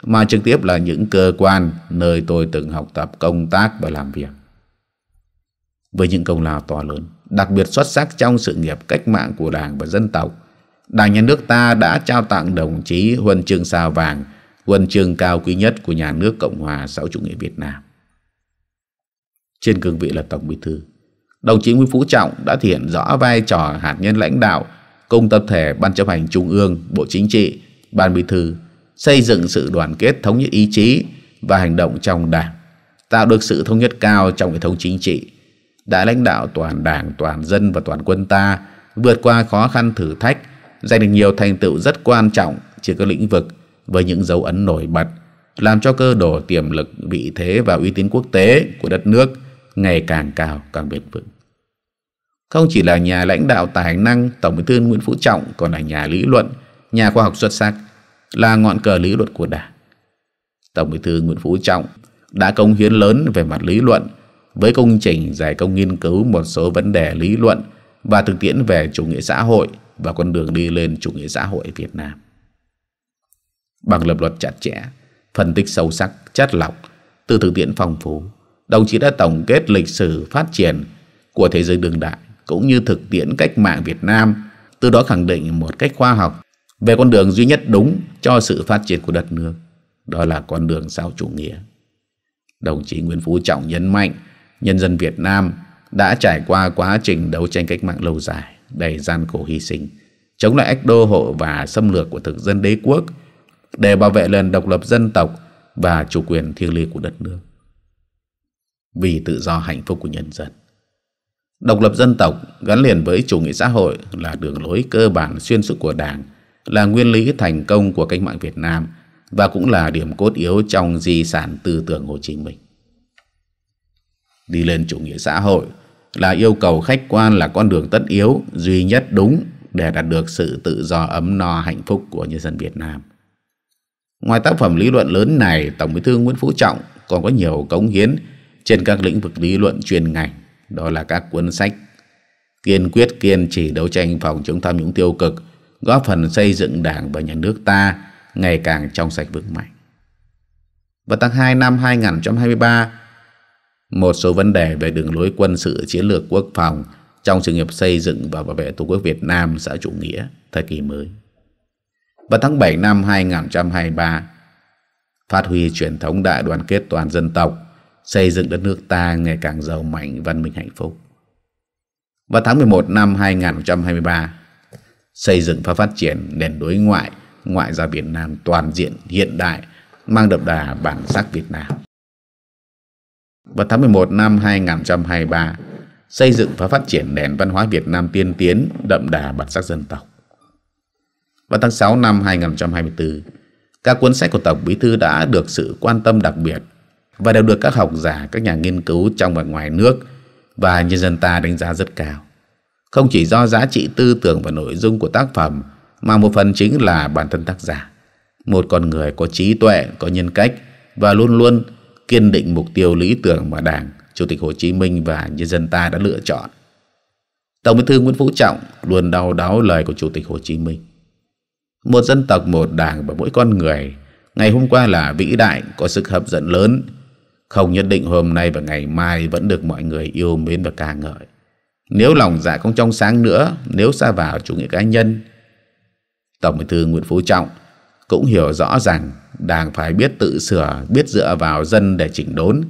Speaker 1: mà trực tiếp là những cơ quan nơi tôi từng học tập công tác và làm việc. Với những công lao to lớn, đặc biệt xuất sắc trong sự nghiệp cách mạng của Đảng và dân tộc, Đảng nhà nước ta đã trao tặng đồng chí huân chương sao vàng, huân chương cao quý nhất của nhà nước Cộng hòa xã hội chủ nghĩa Việt Nam. Trên cương vị là Tổng Bí thư, đồng chí Nguyễn Phú Trọng đã thể hiện rõ vai trò hạt nhân lãnh đạo cùng tập thể Ban chấp hành Trung ương, Bộ Chính trị, Ban Bí thư xây dựng sự đoàn kết thống nhất ý chí và hành động trong Đảng, tạo được sự thống nhất cao trong hệ thống chính trị, đã lãnh đạo toàn Đảng, toàn dân và toàn quân ta vượt qua khó khăn thử thách giành được nhiều thành tựu rất quan trọng trên các lĩnh vực với những dấu ấn nổi bật, làm cho cơ đồ tiềm lực, vị thế và uy tín quốc tế của đất nước ngày càng cao, càng bền vững. Không chỉ là nhà lãnh đạo tài năng, Tổng bí thư Nguyễn Phú Trọng còn là nhà lý luận, nhà khoa học xuất sắc, là ngọn cờ lý luận của Đảng. Tổng bí thư Nguyễn Phú Trọng đã công hiến lớn về mặt lý luận với công trình giải công nghiên cứu một số vấn đề lý luận và thực tiễn về chủ nghĩa xã hội và con đường đi lên chủ nghĩa xã hội Việt Nam. Bằng lập luật chặt chẽ, phân tích sâu sắc, chất lọc, từ thực tiễn phong phú, đồng chí đã tổng kết lịch sử phát triển của thế giới đương đại cũng như thực tiễn cách mạng Việt Nam, từ đó khẳng định một cách khoa học về con đường duy nhất đúng cho sự phát triển của đất nước, đó là con đường sau chủ nghĩa. Đồng chí Nguyễn Phú Trọng nhấn mạnh, nhân dân Việt Nam đã trải qua quá trình đấu tranh cách mạng lâu dài, đầy gian khổ hy sinh, chống lại ách đô hộ và xâm lược của thực dân đế quốc để bảo vệ lần độc lập dân tộc và chủ quyền thiêng liêng của đất nước. Vì tự do hạnh phúc của nhân dân. Độc lập dân tộc gắn liền với chủ nghĩa xã hội là đường lối cơ bản xuyên suốt của Đảng, là nguyên lý thành công của cách mạng Việt Nam và cũng là điểm cốt yếu trong di sản tư tưởng Hồ Chí Minh. Đi lên chủ nghĩa xã hội là yêu cầu khách quan là con đường tất yếu duy nhất đúng để đạt được sự tự do ấm no hạnh phúc của nhân dân Việt Nam. Ngoài tác phẩm lý luận lớn này, Tổng Bí thư Nguyễn Phú Trọng còn có nhiều cống hiến trên các lĩnh vực lý luận chuyên ngành, đó là các cuốn sách kiên quyết kiên trì đấu tranh phòng chống tham nhũng tiêu cực, góp phần xây dựng Đảng và nhà nước ta ngày càng trong sạch vững mạnh. Vào tháng 2 năm 2023, một số vấn đề về đường lối quân sự chiến lược quốc phòng trong sự nghiệp xây dựng và bảo vệ Tổ quốc Việt Nam xã chủ nghĩa thời kỳ mới. Vào tháng 7 năm 2023, phát huy truyền thống đại đoàn kết toàn dân tộc, xây dựng đất nước ta ngày càng giàu mạnh, văn minh hạnh phúc. Vào tháng 11 năm 2023, xây dựng và phát triển nền đối ngoại, ngoại giao Việt Nam toàn diện hiện đại, mang đậm đà bản sắc Việt Nam vào tháng 11 năm 2023 xây dựng và phát triển nền văn hóa Việt Nam tiên tiến, đậm đà bản sắc dân tộc. Vào tháng 6 năm 2024, các cuốn sách của Tổng Bí Thư đã được sự quan tâm đặc biệt và đều được các học giả, các nhà nghiên cứu trong và ngoài nước và nhân dân ta đánh giá rất cao. Không chỉ do giá trị tư tưởng và nội dung của tác phẩm mà một phần chính là bản thân tác giả. Một con người có trí tuệ, có nhân cách và luôn luôn kiên định mục tiêu lý tưởng mà Đảng, Chủ tịch Hồ Chí Minh và nhân dân ta đã lựa chọn. Tổng Bí thư Nguyễn Phú Trọng luôn đau đáu lời của Chủ tịch Hồ Chí Minh. Một dân tộc, một đảng và mỗi con người ngày hôm qua là vĩ đại, có sức hấp dẫn lớn, không nhất định hôm nay và ngày mai vẫn được mọi người yêu mến và ca ngợi. Nếu lòng dạ không trong sáng nữa, nếu xa vào chủ nghĩa cá nhân, Tổng Bí thư Nguyễn Phú Trọng cũng hiểu rõ rằng Đảng phải biết tự sửa, biết dựa vào dân để chỉnh đốn,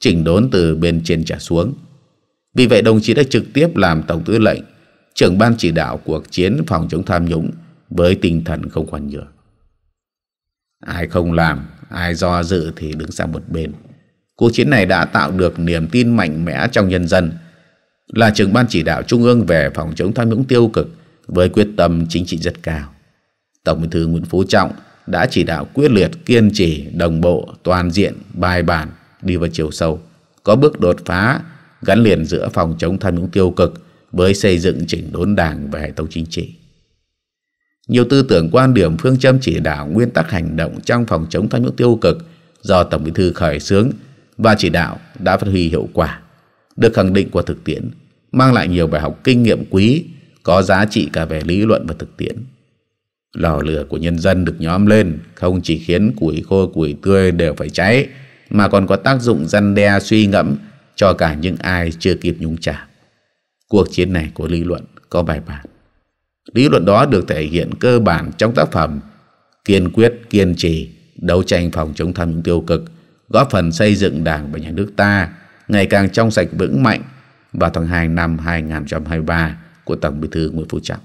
Speaker 1: chỉnh đốn từ bên trên trả xuống. Vì vậy đồng chí đã trực tiếp làm Tổng tư lệnh, trưởng ban chỉ đạo cuộc chiến phòng chống tham nhũng với tinh thần không khoan nhượng. Ai không làm, ai do dự thì đứng sang một bên. Cuộc chiến này đã tạo được niềm tin mạnh mẽ trong nhân dân, là trưởng ban chỉ đạo trung ương về phòng chống tham nhũng tiêu cực với quyết tâm chính trị rất cao. Tổng Bí thư Nguyễn Phú Trọng đã chỉ đạo quyết liệt, kiên trì, đồng bộ, toàn diện, bài bản đi vào chiều sâu, có bước đột phá gắn liền giữa phòng chống tham nhũng tiêu cực với xây dựng chỉnh đốn Đảng và hệ thống chính trị. Nhiều tư tưởng quan điểm phương châm chỉ đạo nguyên tắc hành động trong phòng chống tham nhũng tiêu cực do Tổng Bí thư khởi xướng và chỉ đạo đã phát huy hiệu quả, được khẳng định qua thực tiễn, mang lại nhiều bài học kinh nghiệm quý có giá trị cả về lý luận và thực tiễn. Lò lửa của nhân dân được nhóm lên không chỉ khiến củi khô củi tươi đều phải cháy mà còn có tác dụng răn đe suy ngẫm cho cả những ai chưa kịp nhúng chạm. Cuộc chiến này có lý luận, có bài bản. Lý luận đó được thể hiện cơ bản trong tác phẩm Kiên quyết, kiên trì, đấu tranh phòng chống tham nhũng tiêu cực, góp phần xây dựng Đảng và Nhà nước ta ngày càng trong sạch vững mạnh vào tháng 2 năm 2023 của Tổng Bí thư Nguyễn Phú Trọng.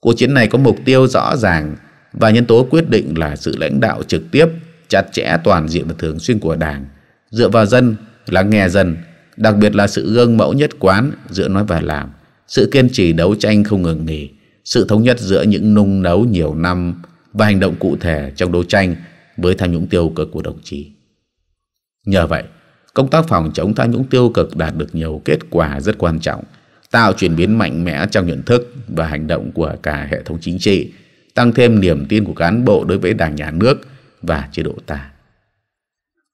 Speaker 1: Cuộc chiến này có mục tiêu rõ ràng và nhân tố quyết định là sự lãnh đạo trực tiếp, chặt chẽ toàn diện và thường xuyên của Đảng, dựa vào dân, lắng nghe dân, đặc biệt là sự gương mẫu nhất quán giữa nói và làm, sự kiên trì đấu tranh không ngừng nghỉ, sự thống nhất giữa những nung nấu nhiều năm và hành động cụ thể trong đấu tranh với tham nhũng tiêu cực của đồng chí. Nhờ vậy, công tác phòng chống tham nhũng tiêu cực đạt được nhiều kết quả rất quan trọng – tạo chuyển biến mạnh mẽ trong nhận thức và hành động của cả hệ thống chính trị, tăng thêm niềm tin của cán bộ đối với đảng nhà nước và chế độ ta.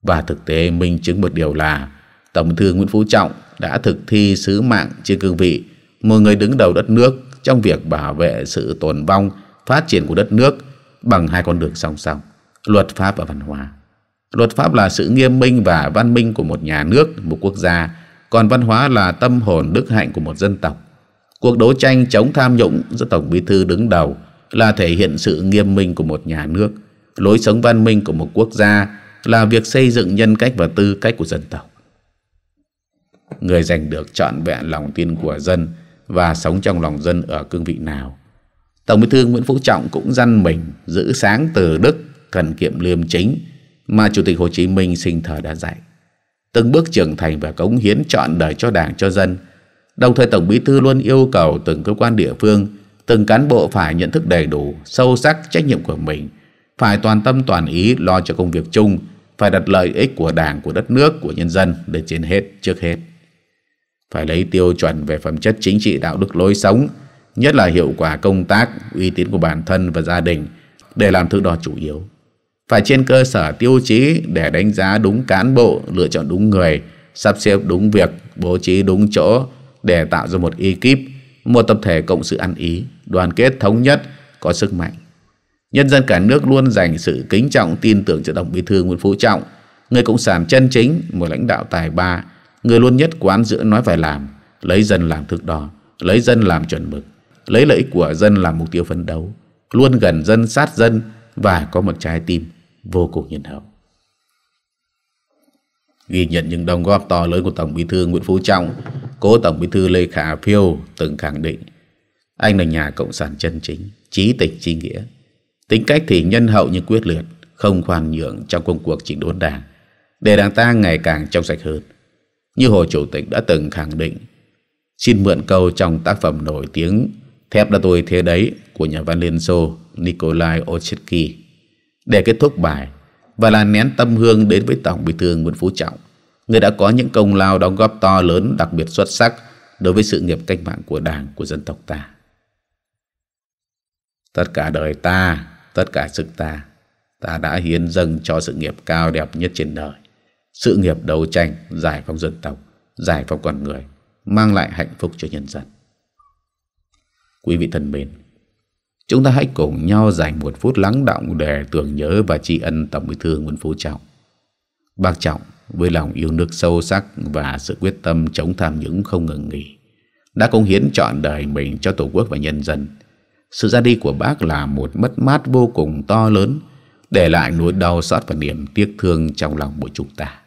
Speaker 1: Và thực tế minh chứng một điều là Tổng thư Nguyễn Phú Trọng đã thực thi sứ mạng trên cương vị một người đứng đầu đất nước trong việc bảo vệ sự tồn vong, phát triển của đất nước bằng hai con đường song song, luật pháp và văn hóa. Luật pháp là sự nghiêm minh và văn minh của một nhà nước, một quốc gia còn văn hóa là tâm hồn đức hạnh của một dân tộc. Cuộc đấu tranh chống tham nhũng do Tổng Bí Thư đứng đầu là thể hiện sự nghiêm minh của một nhà nước, lối sống văn minh của một quốc gia là việc xây dựng nhân cách và tư cách của dân tộc. Người giành được trọn vẹn lòng tin của dân và sống trong lòng dân ở cương vị nào. Tổng Bí thư Nguyễn Phú Trọng cũng dăn mình giữ sáng từ đức, cần kiệm liêm chính mà Chủ tịch Hồ Chí Minh sinh thời đã dạy từng bước trưởng thành và cống hiến chọn đời cho đảng cho dân. Đồng thời Tổng Bí Thư luôn yêu cầu từng cơ quan địa phương, từng cán bộ phải nhận thức đầy đủ, sâu sắc trách nhiệm của mình, phải toàn tâm toàn ý lo cho công việc chung, phải đặt lợi ích của đảng, của đất nước, của nhân dân lên trên hết, trước hết. Phải lấy tiêu chuẩn về phẩm chất chính trị đạo đức lối sống, nhất là hiệu quả công tác, uy tín của bản thân và gia đình để làm thứ đo chủ yếu phải trên cơ sở tiêu chí để đánh giá đúng cán bộ, lựa chọn đúng người, sắp xếp đúng việc, bố trí đúng chỗ để tạo ra một ekip, một tập thể cộng sự ăn ý, đoàn kết thống nhất, có sức mạnh. Nhân dân cả nước luôn dành sự kính trọng tin tưởng cho Tổng Bí thư Nguyễn Phú Trọng, người cộng sản chân chính, một lãnh đạo tài ba, người luôn nhất quán giữa nói phải làm, lấy dân làm thước đo, lấy dân làm chuẩn mực, lấy lợi ích của dân làm mục tiêu phấn đấu, luôn gần dân sát dân và có một trái tim vô cùng nhân hậu ghi nhận những đóng góp to lớn của Tổng Bí thư Nguyễn Phú Trọng, cố Tổng Bí thư Lê Khả Phiêu từng khẳng định anh là nhà cộng sản chân chính, trí tịch trí nghĩa, tính cách thì nhân hậu nhưng quyết liệt, không khoan nhượng trong công cuộc chỉnh đốn đảng, để đảng ta ngày càng trong sạch hơn. Như Hồ Chủ tịch đã từng khẳng định, xin mượn câu trong tác phẩm nổi tiếng Thép đã tôi thế đấy của nhà văn Liên Xô Nikolai Ochetsky. Để kết thúc bài và là nén tâm hương đến với Tổng Bí thư Nguyễn Phú Trọng, người đã có những công lao đóng góp to lớn đặc biệt xuất sắc đối với sự nghiệp cách mạng của Đảng, của dân tộc ta. Tất cả đời ta, tất cả sức ta, ta đã hiến dâng cho sự nghiệp cao đẹp nhất trên đời. Sự nghiệp đấu tranh, giải phóng dân tộc, giải phóng con người, mang lại hạnh phúc cho nhân dân. Quý vị thân mến, Chúng ta hãy cùng nhau dành một phút lắng động để tưởng nhớ và tri ân Tổng bí thư Nguyễn Phú Trọng. Bác Trọng với lòng yêu nước sâu sắc và sự quyết tâm chống tham nhũng không ngừng nghỉ đã cống hiến chọn đời mình cho Tổ quốc và nhân dân. Sự ra đi của bác là một mất mát vô cùng to lớn, để lại nỗi đau xót và niềm tiếc thương trong lòng mỗi chúng ta.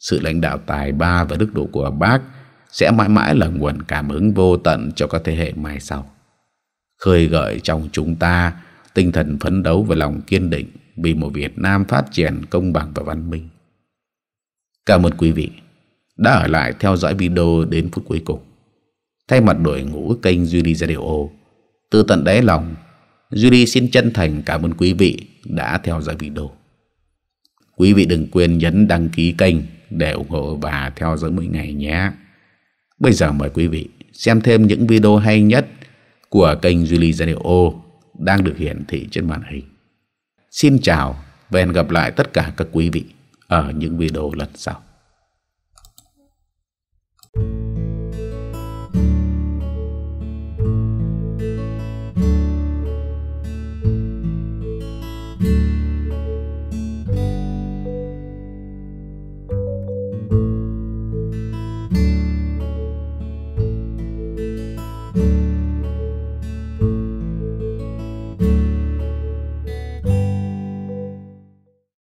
Speaker 1: Sự lãnh đạo tài ba và đức độ của bác sẽ mãi mãi là nguồn cảm hứng vô tận cho các thế hệ mai sau khơi gợi trong chúng ta tinh thần phấn đấu và lòng kiên định vì một Việt Nam phát triển công bằng và văn minh. Cảm ơn quý vị đã ở lại theo dõi video đến phút cuối cùng. Thay mặt đội ngũ kênh Judy Radio, từ tận đáy lòng, Judy xin chân thành cảm ơn quý vị đã theo dõi video. Quý vị đừng quên nhấn đăng ký kênh để ủng hộ và theo dõi mỗi ngày nhé. Bây giờ mời quý vị xem thêm những video hay nhất của kênh Julie Radio đang được hiển thị trên màn hình. Xin chào và hẹn gặp lại tất cả các quý vị ở những video lần sau.